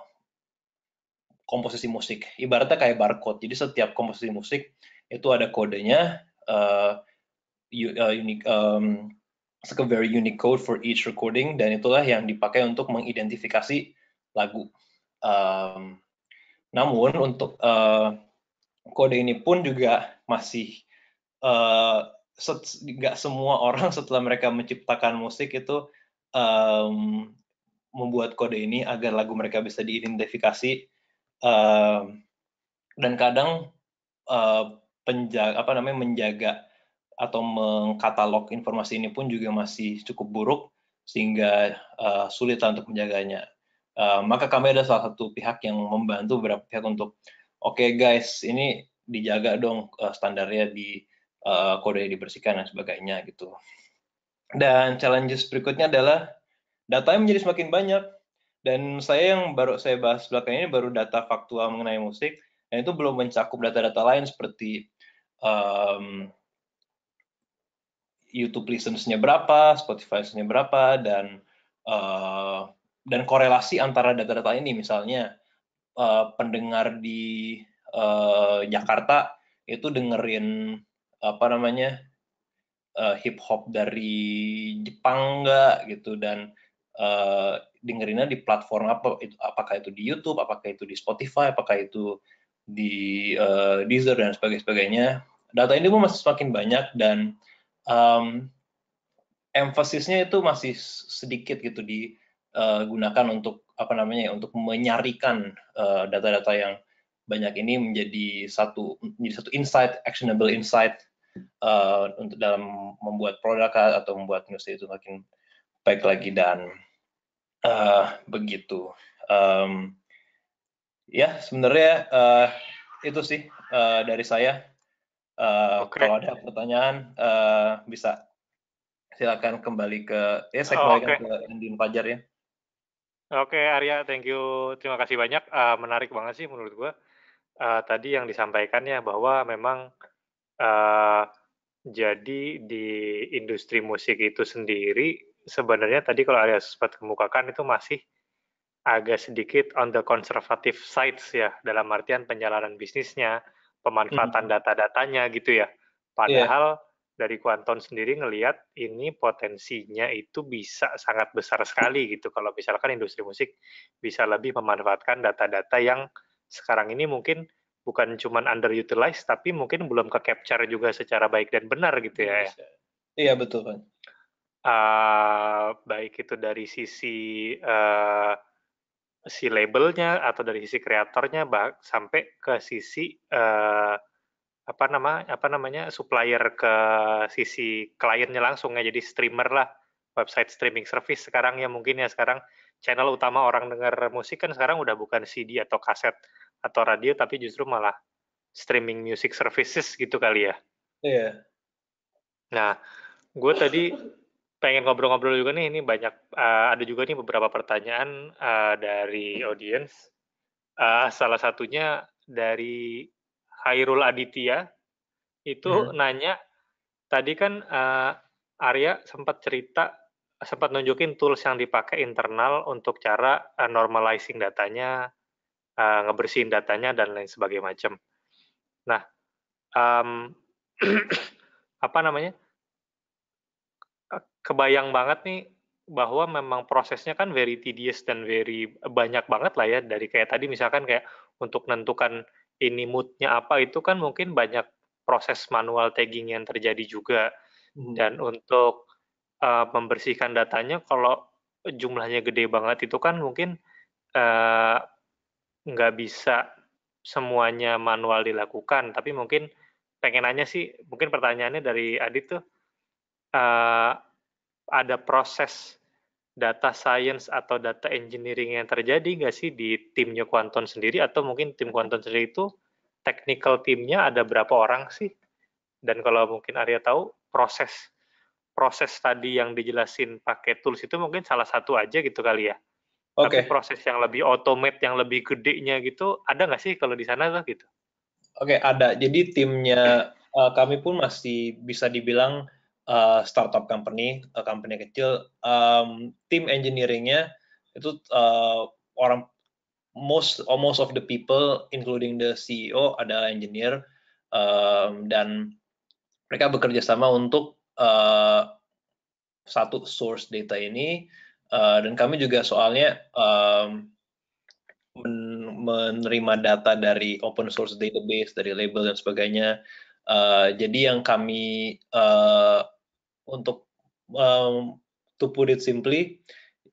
komposisi musik. Ibaratnya kayak barcode. Jadi setiap komposisi musik itu ada kodenya uh, unique, um, it's like a very unique code for each recording dan itulah yang dipakai untuk mengidentifikasi lagu. Um, namun untuk uh, kode ini pun juga masih uh, nggak semua orang setelah mereka menciptakan musik itu um, membuat kode ini agar lagu mereka bisa diidentifikasi um, dan kadang uh, eh, penjaga apa namanya menjaga atau mengkatalog informasi ini pun juga masih cukup buruk sehingga uh, eh, sulit untuk menjaganya. Uh, maka kami ada salah satu pihak yang membantu beberapa pihak untuk oke okay guys ini dijaga dong uh, standarnya di uh, kode dibersihkan dan sebagainya gitu. Dan challenges berikutnya adalah data yang menjadi semakin banyak dan saya yang baru saya bahas belakangan ini baru data faktual mengenai musik dan itu belum mencakup data-data lain seperti um, YouTube listensnya berapa, Spotify listensnya berapa, dan uh, dan korelasi antara data-data ini misalnya uh, pendengar di uh, Jakarta itu dengerin apa namanya uh, eh, hip hop dari Jepang nggak gitu dan uh, dengerinnya di platform apa itu apakah itu di YouTube apakah itu di Spotify apakah itu di uh, Deezer dan sebagainya data ini pun masih semakin banyak dan um, emfasisnya itu masih sedikit gitu digunakan untuk apa namanya untuk menyarikan data-data uh, yang banyak ini menjadi satu menjadi satu insight actionable insight uh, untuk dalam membuat produk atau membuat news itu makin baik lagi dan uh, begitu. Um, ya sebenarnya uh, itu sih uh, dari saya. Uh, okay. Kalau ada pertanyaan uh, bisa silakan kembali ke ya saya oh, kembalikan oh, okay. ke Andin Fajar ya. Oke okay, Arya, thank you, terima kasih banyak. Uh, menarik banget sih menurut gua uh, tadi yang disampaikannya bahwa memang uh, jadi di industri musik itu sendiri, sebenarnya tadi kalau ada sempat kemukakan itu masih agak sedikit on the conservative sides ya, dalam artian penjalanan bisnisnya, pemanfaatan hmm. data-datanya gitu ya. padahal Padahal iya. dari Kuanton sendiri ngelihat ini potensinya itu bisa sangat besar sekali gitu, kalau misalkan industri musik bisa lebih memanfaatkan data-data yang sekarang ini mungkin bukan cuma underutilized tapi mungkin belum ke capture juga secara baik dan benar gitu ya. ya. Iya, iya betul kan. Uh, baik itu dari sisi uh, si labelnya atau dari sisi kreatornya bak sampai ke sisi uh, apa nama apa namanya supplier ke sisi kliennya langsung ya jadi streamer lah website streaming service sekarang ya mungkin ya sekarang channel utama orang dengar musik kan sekarang udah bukan CD atau kaset atau radio tapi justru malah streaming music services gitu kali ya. Iya. Yeah. Nah, gue tadi pengen ngobrol-ngobrol juga nih, ini banyak uh, ada juga nih beberapa pertanyaan uh, dari audience. Uh, salah satunya dari Hairul Aditya itu hmm. nanya tadi kan uh, Arya sempat cerita sempat nunjukin tools yang dipakai internal untuk cara uh, normalizing datanya, uh, ngebersihin datanya dan lain sebagainya macam. Nah, um, apa namanya? Kebayang banget nih bahwa memang prosesnya kan very tedious dan very banyak banget lah ya dari kayak tadi misalkan kayak untuk menentukan ini moodnya apa itu kan mungkin banyak proses manual tagging yang terjadi juga hmm. dan untuk uh, membersihkan datanya kalau jumlahnya gede banget itu kan mungkin uh, nggak bisa semuanya manual dilakukan, tapi mungkin pengen nanya sih, mungkin pertanyaannya dari Adit tuh, uh, ada proses data science atau data engineering yang terjadi nggak sih di timnya Quanton sendiri atau mungkin tim Quanton sendiri itu technical timnya ada berapa orang sih? Dan kalau mungkin Arya tahu proses proses tadi yang dijelasin pakai tools itu mungkin salah satu aja gitu kali ya Okay. Tapi proses yang lebih automate, yang lebih gedenya gitu, ada nggak sih kalau di sana tuh gitu? Oke, okay, ada. Jadi timnya uh, kami pun masih bisa dibilang uh, startup company, uh, company kecil. Um, tim engineeringnya itu uh, orang most almost of the people, including the CEO, adalah engineer um, dan mereka bekerja sama untuk uh, satu source data ini Eh, dan kami juga soalnya um, men menerima data dari open source database dari label dan sebagainya uh, jadi yang kami uh, untuk um, to put it simply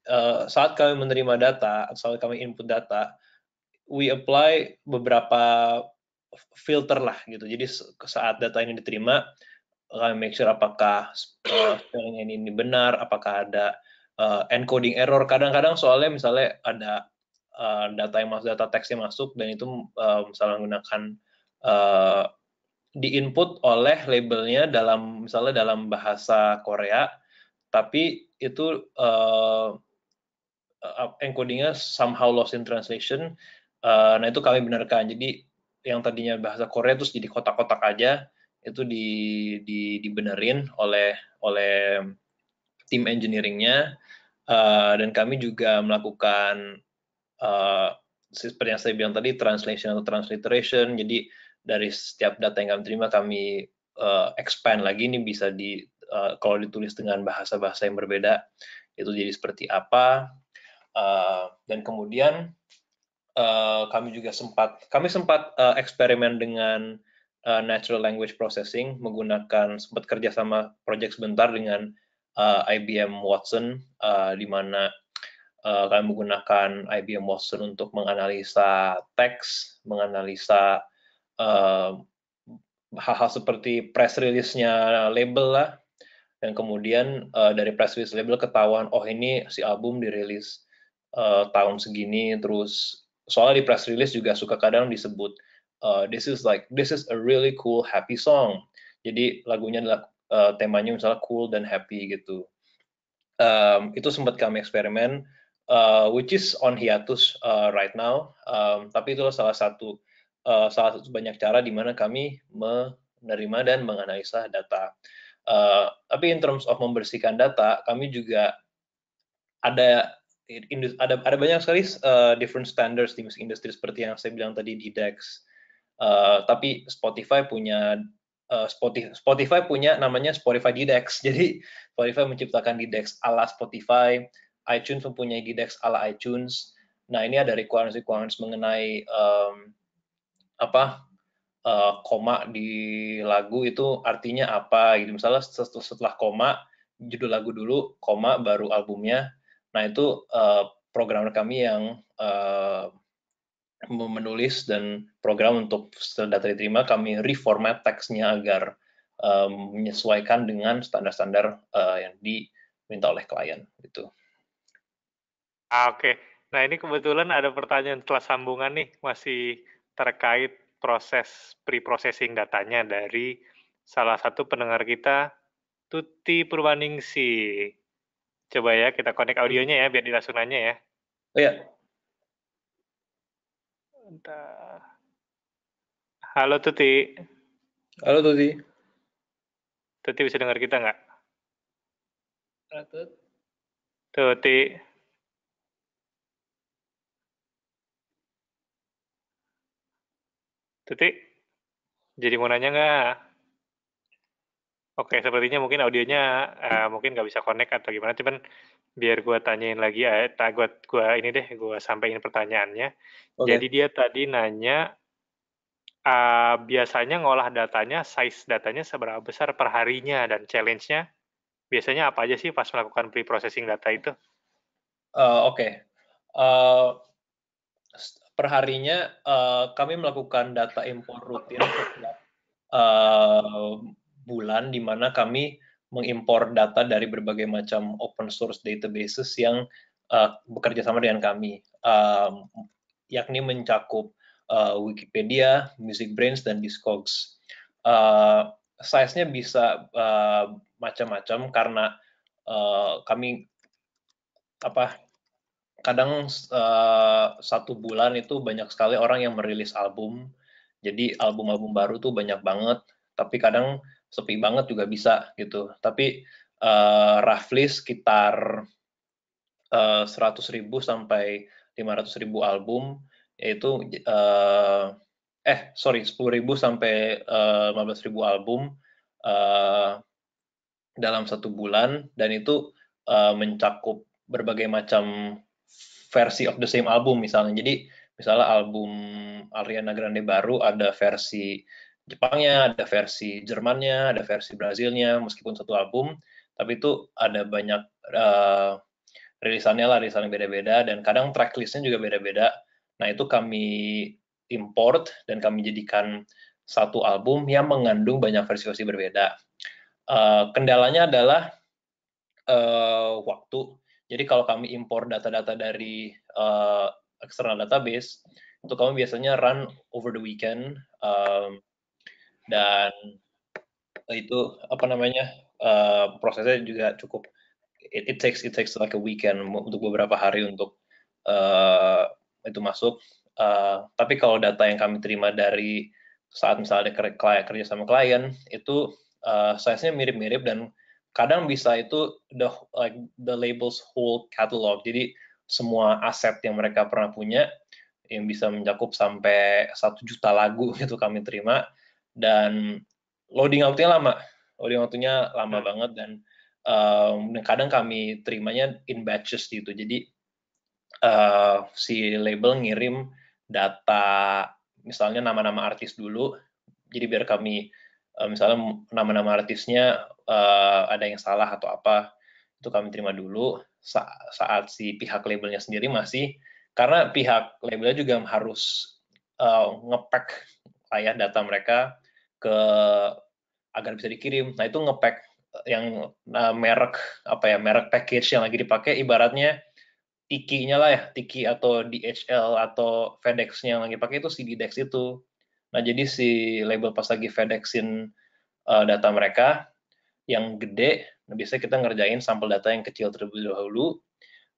uh, saat kami menerima data saat kami input data we apply beberapa filter lah gitu jadi saat data ini diterima kami make sure apakah uh, ini benar apakah ada uh, encoding error kadang-kadang soalnya misalnya ada uh, data yang masuk data teksnya masuk dan itu uh, misalnya menggunakan uh, input oleh labelnya dalam misalnya dalam bahasa Korea tapi itu uh, encodingnya somehow lost in translation uh, nah itu kami benarkan jadi yang tadinya bahasa Korea terus jadi kotak-kotak aja itu di, di dibenerin oleh oleh tim engineeringnya uh, dan kami juga melakukan uh, seperti yang saya bilang tadi translation atau transliteration jadi dari setiap data yang kami terima kami uh, expand lagi ini bisa di uh, kalau ditulis dengan bahasa-bahasa yang berbeda itu jadi seperti apa uh, dan kemudian uh, kami juga sempat kami sempat uh, eksperimen dengan uh, natural language processing menggunakan sempat kerja sama project sebentar dengan uh, IBM Watson, uh, di mana uh, kami menggunakan IBM Watson untuk menganalisa teks, menganalisa uh, hal-hal uh, seperti press release-nya label lah, dan kemudian uh, dari press release label ketahuan, oh ini si album dirilis uh, tahun segini, terus soalnya di press release juga suka kadang disebut uh, this is like this is a really cool happy song. Jadi lagunya adalah uh, temanya misalnya cool dan happy gitu. Um, itu sempat kami eksperimen, uh, which is on hiatus uh, right now. Um, tapi itulah salah satu uh, salah satu banyak cara di mana kami menerima dan menganalisa data. Uh, tapi in terms of membersihkan data, kami juga ada ada ada banyak sekali uh, different standards di industri seperti yang saya bilang tadi di Dex. Uh, tapi Spotify punya Eh, Spotify, Spotify punya namanya Spotify Didex. Jadi Spotify menciptakan Didex ala Spotify, iTunes mempunyai Didex ala iTunes. Nah ini ada requirements-requirements mengenai um, apa uh, koma di lagu itu artinya apa gitu. Misalnya setelah koma judul lagu dulu, koma baru albumnya. Nah itu uh, programmer kami yang uh, menulis dan program untuk setelah data diterima kami reformat teksnya agar um, menyesuaikan dengan standar-standar uh, yang diminta oleh klien gitu. Ah, oke, okay. nah ini kebetulan ada pertanyaan telah sambungan nih masih terkait proses pre-processing datanya dari salah satu pendengar kita Tuti Purwaningsi. Coba ya kita connect audionya ya biar dilangsung ya. Oh ya, Entah. Halo Tuti. Halo Tuti. Tuti bisa dengar kita nggak? Halo Tut. Tuti. Tuti, jadi mau nanya nggak? Oke, sepertinya mungkin audionya uh, mungkin nggak bisa connect atau gimana, cuman biar gue tanyain lagi ya, eh, tak gue gua ini deh gue sampaikan pertanyaannya okay. jadi dia tadi nanya uh, biasanya ngolah datanya size datanya seberapa besar perharinya dan challenge-nya biasanya apa aja sih pas melakukan pre-processing data itu uh, oke okay. uh, eh, perharinya uh, kami melakukan data import rutin setiap uh, bulan di mana kami mengimpor data dari berbagai macam open source databases yang uh, bekerja sama dengan kami, uh, yakni mencakup uh, Wikipedia, MusicBrainz, dan Discogs. Uh, size-nya bisa uh, macam-macam karena uh, kami apa kadang uh, satu bulan itu banyak sekali orang yang merilis album jadi album-album baru tuh banyak banget tapi kadang sepi banget juga bisa gitu. Tapi uh, roughly sekitar uh, eh, 100 ribu sampai 500 ribu album yaitu uh, eh sorry 10 ribu sampai uh, 15 ribu album uh, dalam satu bulan dan itu uh, mencakup berbagai macam versi of the same album misalnya jadi misalnya album Ariana Grande baru ada versi Jepangnya, ada versi Jermannya, ada versi Brazilnya, meskipun satu album, tapi itu ada banyak uh, rilisannya lah, rilisan yang beda-beda, dan kadang tracklistnya juga beda-beda. Nah, itu kami import dan kami jadikan satu album yang mengandung banyak versi-versi berbeda. Uh, kendalanya adalah uh, waktu. Jadi kalau kami impor data-data dari uh, external database, itu kami biasanya run over the weekend, um, dan itu apa namanya uh, prosesnya juga cukup it, it takes it takes like a weekend untuk beberapa hari untuk uh, itu masuk uh, tapi kalau data yang kami terima dari saat misalnya klien, kerja sama klien itu uh, size-nya mirip-mirip dan kadang bisa itu the like the labels whole catalog jadi semua aset yang mereka pernah punya yang bisa mencakup sampai satu juta lagu itu kami terima dan loading waktunya lama loading waktunya lama hmm. banget dan um, kadang kami terimanya in batches gitu jadi uh, si label ngirim data misalnya nama-nama artis dulu jadi biar kami uh, misalnya nama-nama artisnya uh, ada yang salah atau apa itu kami terima dulu saat, saat si pihak labelnya sendiri masih karena pihak labelnya juga harus uh, ngepack layak data mereka ke agar bisa dikirim. Nah, itu ngepack eh, yang uh, merek apa ya merek package yang lagi dipakai ibaratnya tiki-nya lah ya tiki atau DHL atau FedEx-nya yang lagi pakai itu si DDEX itu nah jadi si label pas lagi FedExin uh, data mereka yang gede nah biasanya kita ngerjain sampel data yang kecil terlebih dahulu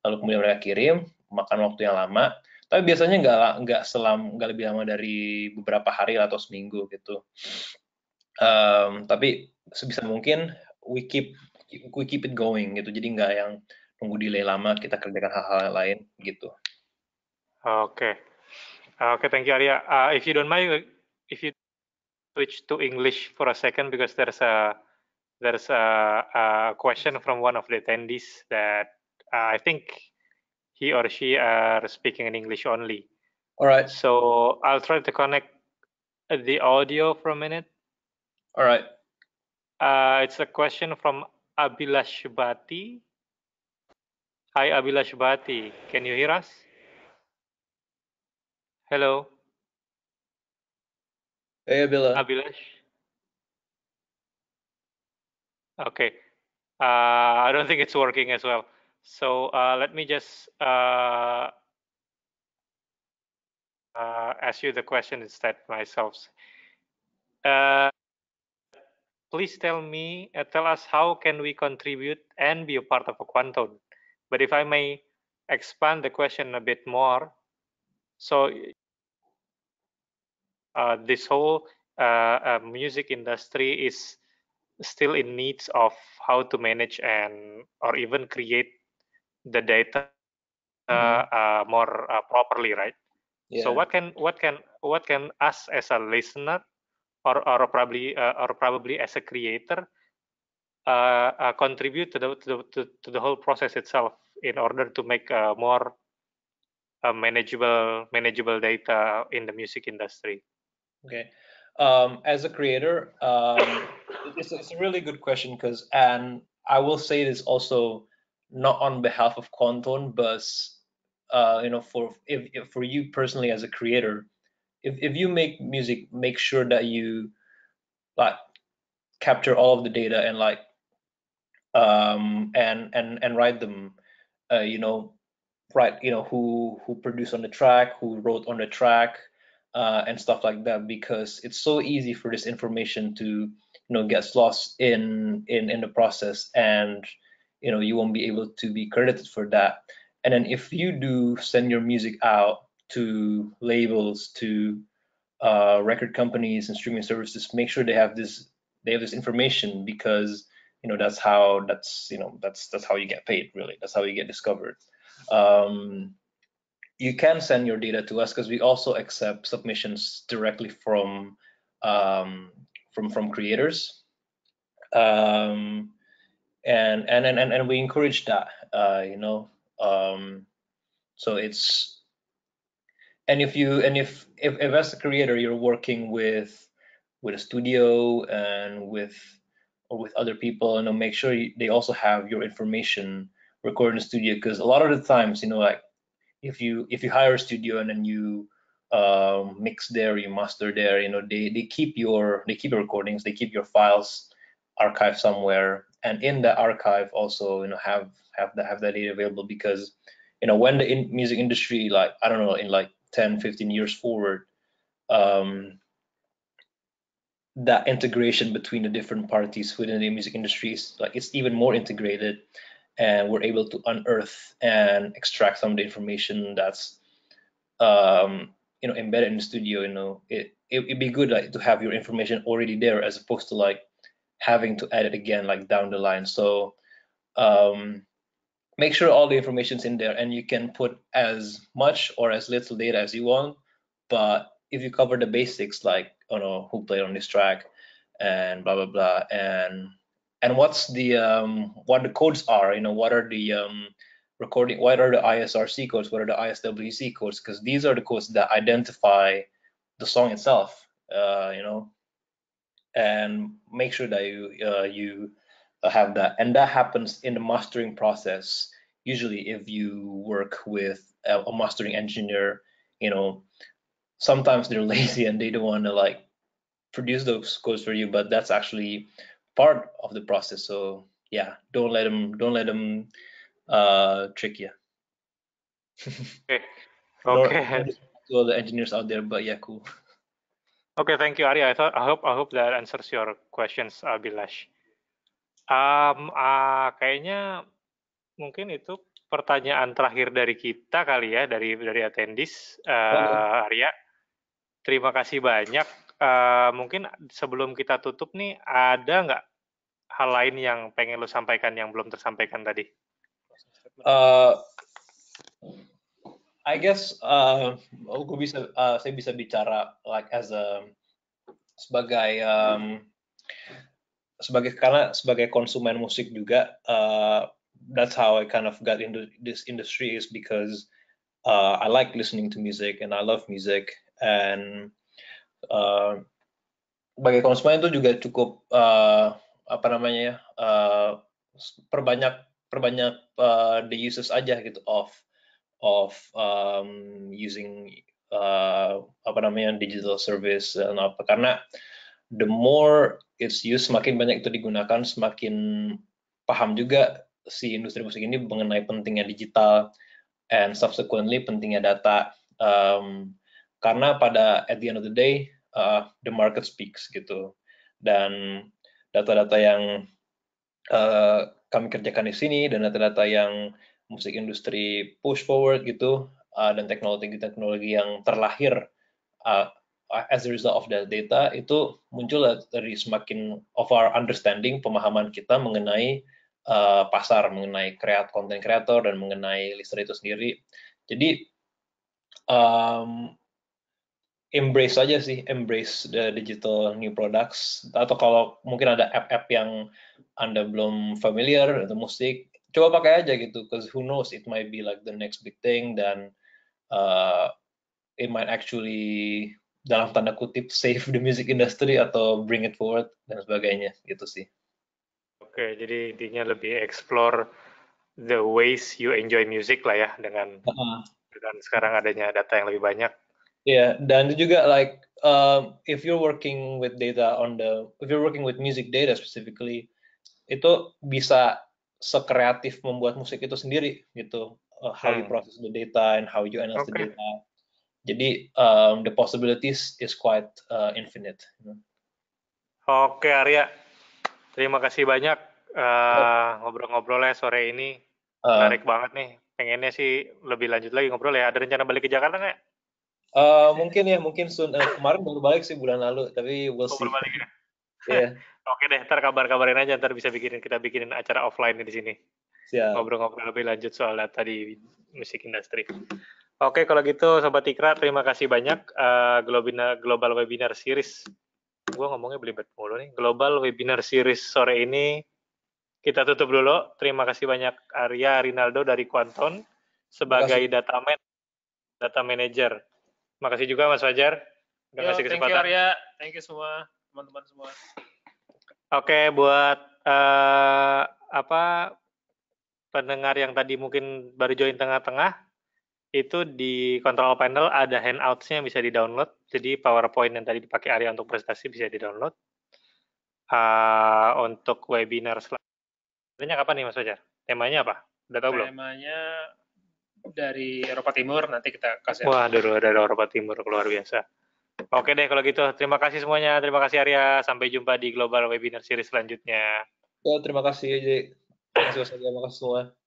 lalu kemudian mereka kirim makan waktu yang lama tapi biasanya nggak nggak selam nggak lebih lama dari beberapa hari atau seminggu gitu. Um, tapi sebisa mungkin we keep we keep it going gitu. Jadi nggak yang nunggu delay lama kita kerjakan hal-hal lain gitu. Oke, okay. oke, okay, thank you Arya. Uh, if you don't mind, if you switch to English for a second because there's a there's a, a question from one of the attendees that uh, I think he or she are speaking in English only. All right. So I'll try to connect the audio for a minute. All right. Uh, it's a question from Abilash Bhati. Hi, Abilash Bhati. Can you hear us? Hello. Hey, Abila. Abilash. Okay. Uh, I don't think it's working as well. So uh, let me just uh, uh, ask you the question instead myself. Uh, please tell me, uh, tell us how can we contribute and be a part of a quantum. But if I may expand the question a bit more, so this whole music industry is still in needs of how to manage and or even create the data mm-hmm. uh, uh, more uh, properly, right? Yeah. So what can what can what can us as a listener, or or probably or probably as a creator, contribute to the, to the to the whole process itself in order to make more uh, manageable manageable data in the music industry okay um, as a creator um, it's, it's, a really good question because and i will say this also not on behalf of Quanton, but uh, you know, for if, if for you personally as a creator, if if you make music, make sure that you like capture all of the data and like um and and and write them uh, you know write you know who who produced on the track who wrote on the track uh, and stuff like that because it's so easy for this information to you know gets lost in in in the process and you know you won't be able to be credited for that and then if you do send your music out to labels to uh, record companies and streaming services make sure they have this they have this information because you know that's how that's you know that's that's how you get paid really that's how you get discovered um, you can send your data to us because we also accept submissions directly from um, from from creators um, and and and and, and we encourage that uh, you know um, so it's and if you and if, if if as a creator you're working with with a studio and with or with other people you know, make sure you, they also have your information recorded in the studio because a lot of the times you know like if you if you hire a studio and then you um, mix there you master there you know they they keep your they keep your recordings they keep your files archived somewhere and in the archive also you know have have that have that data available because you know when the in music industry like i don't know in like 10 15 years forward um that integration between the different parties within the music industry is like it's even more integrated and we're able to unearth and extract some of the information that's um you know embedded in the studio you know it it, would be good like to have your information already there as opposed to like having to add it again like down the line. So um, make sure all the information's in there and you can put as much or as little data as you want. But if you cover the basics like, you know, who played on this track and blah, blah, blah, and and what's the um, what the codes are, you know, what are the um, recording, what are the ISRC codes, what are the ISWC codes, because these are the codes that identify the song itself, uh, you know, and make sure that you uh, you have that and that happens in the mastering process usually if you work with a, a mastering engineer you know sometimes they're lazy and they don't want to like produce those codes for you but that's actually part of the process so yeah don't let them don't let them uh, trick you okay okay Nor, to all the engineers out there but yeah cool Okay, thank you, Arya. I, thought, I hope I hope that answers your questions, Abilash. Uh, um, uh, kayaknya mungkin itu pertanyaan terakhir dari kita kali ya dari dari attendees uh, iya. Arya. Terima kasih banyak. Uh, mungkin sebelum kita tutup nih ada nggak hal lain yang pengen lo sampaikan yang belum tersampaikan tadi? Uh, I guess uh, aku bisa uh, saya bisa bicara like as a sebagai um, sebagai karena sebagai konsumen musik juga uh, that's how I kind of got into this industry is because uh, I like listening to music and I love music and uh, sebagai konsumen itu juga cukup uh, apa namanya uh, perbanyak perbanyak uh, the uses aja gitu of of um, using uh, apa namanya digital service dan apa karena the more it's used semakin banyak itu digunakan semakin paham juga si industri musik ini mengenai pentingnya digital and subsequently pentingnya data um, karena pada at the end of the day uh, the market speaks gitu dan data-data yang uh, kami kerjakan di sini dan data-data yang musik industri push forward gitu uh, dan teknologi-teknologi yang terlahir uh, uh as a result of that data itu muncul dari semakin of our understanding pemahaman kita mengenai uh, pasar, mengenai kreat konten kreator dan mengenai listener itu sendiri. Jadi um, embrace aja sih, embrace the digital new products atau kalau mungkin ada app-app yang Anda belum familiar atau musik coba pakai aja gitu cause who knows it might be like the next big thing dan uh, it might actually dalam tanda kutip save the music industry atau bring it forward dan sebagainya gitu sih. Oke, jadi intinya lebih explore the ways you enjoy music lah ya dengan uh-huh. dengan sekarang adanya data yang lebih banyak. Iya, yeah, dan juga like uh, if you're working with data on the if you're working with music data specifically itu bisa sekreatif membuat musik itu sendiri gitu uh, how you hmm. process the data and how you analyze okay. the data jadi um, the possibilities is quite uh, infinite oke okay, Arya terima kasih banyak uh, oh. ngobrol-ngobrolnya sore ini uh, menarik banget nih pengennya sih lebih lanjut lagi ngobrol ya ada rencana balik ke Jakarta nggak Uh, mungkin ya, mungkin soon. Uh, kemarin baru balik sih bulan lalu, tapi we'll see yeah. Oke deh, ntar kabar-kabarin aja, ntar bisa bikinin kita bikinin acara offline di sini. Siap. Ngobrol-ngobrol lebih lanjut soal data di musik industri. Oke, kalau gitu Sobat Ikra, terima kasih banyak. Uh, Global Webinar Series, gue ngomongnya belibet mulu nih. Global Webinar Series sore ini kita tutup dulu. Terima kasih banyak Arya Rinaldo dari Quanton sebagai data man, data manager. Terima kasih juga Mas Fajar. Terima kasih kesempatan. Thank you Arya, thank you semua teman-teman semua. Oke, buat uh, apa pendengar yang tadi mungkin baru join tengah-tengah, itu di control panel ada handoutsnya bisa di-download. Jadi PowerPoint yang tadi dipakai Arya untuk presentasi bisa di-download. Uh, untuk webinar selanjutnya kapan nih Mas Fajar? Temanya apa? Udah tahu belum? Temanya dari Eropa Timur nanti kita kasih. Wah, dari, dari Eropa Timur luar biasa. Oke deh kalau gitu. Terima kasih semuanya. Terima kasih Arya. Sampai jumpa di Global Webinar Series selanjutnya. Oh, terima kasih. terima kasih. Terima kasih semua.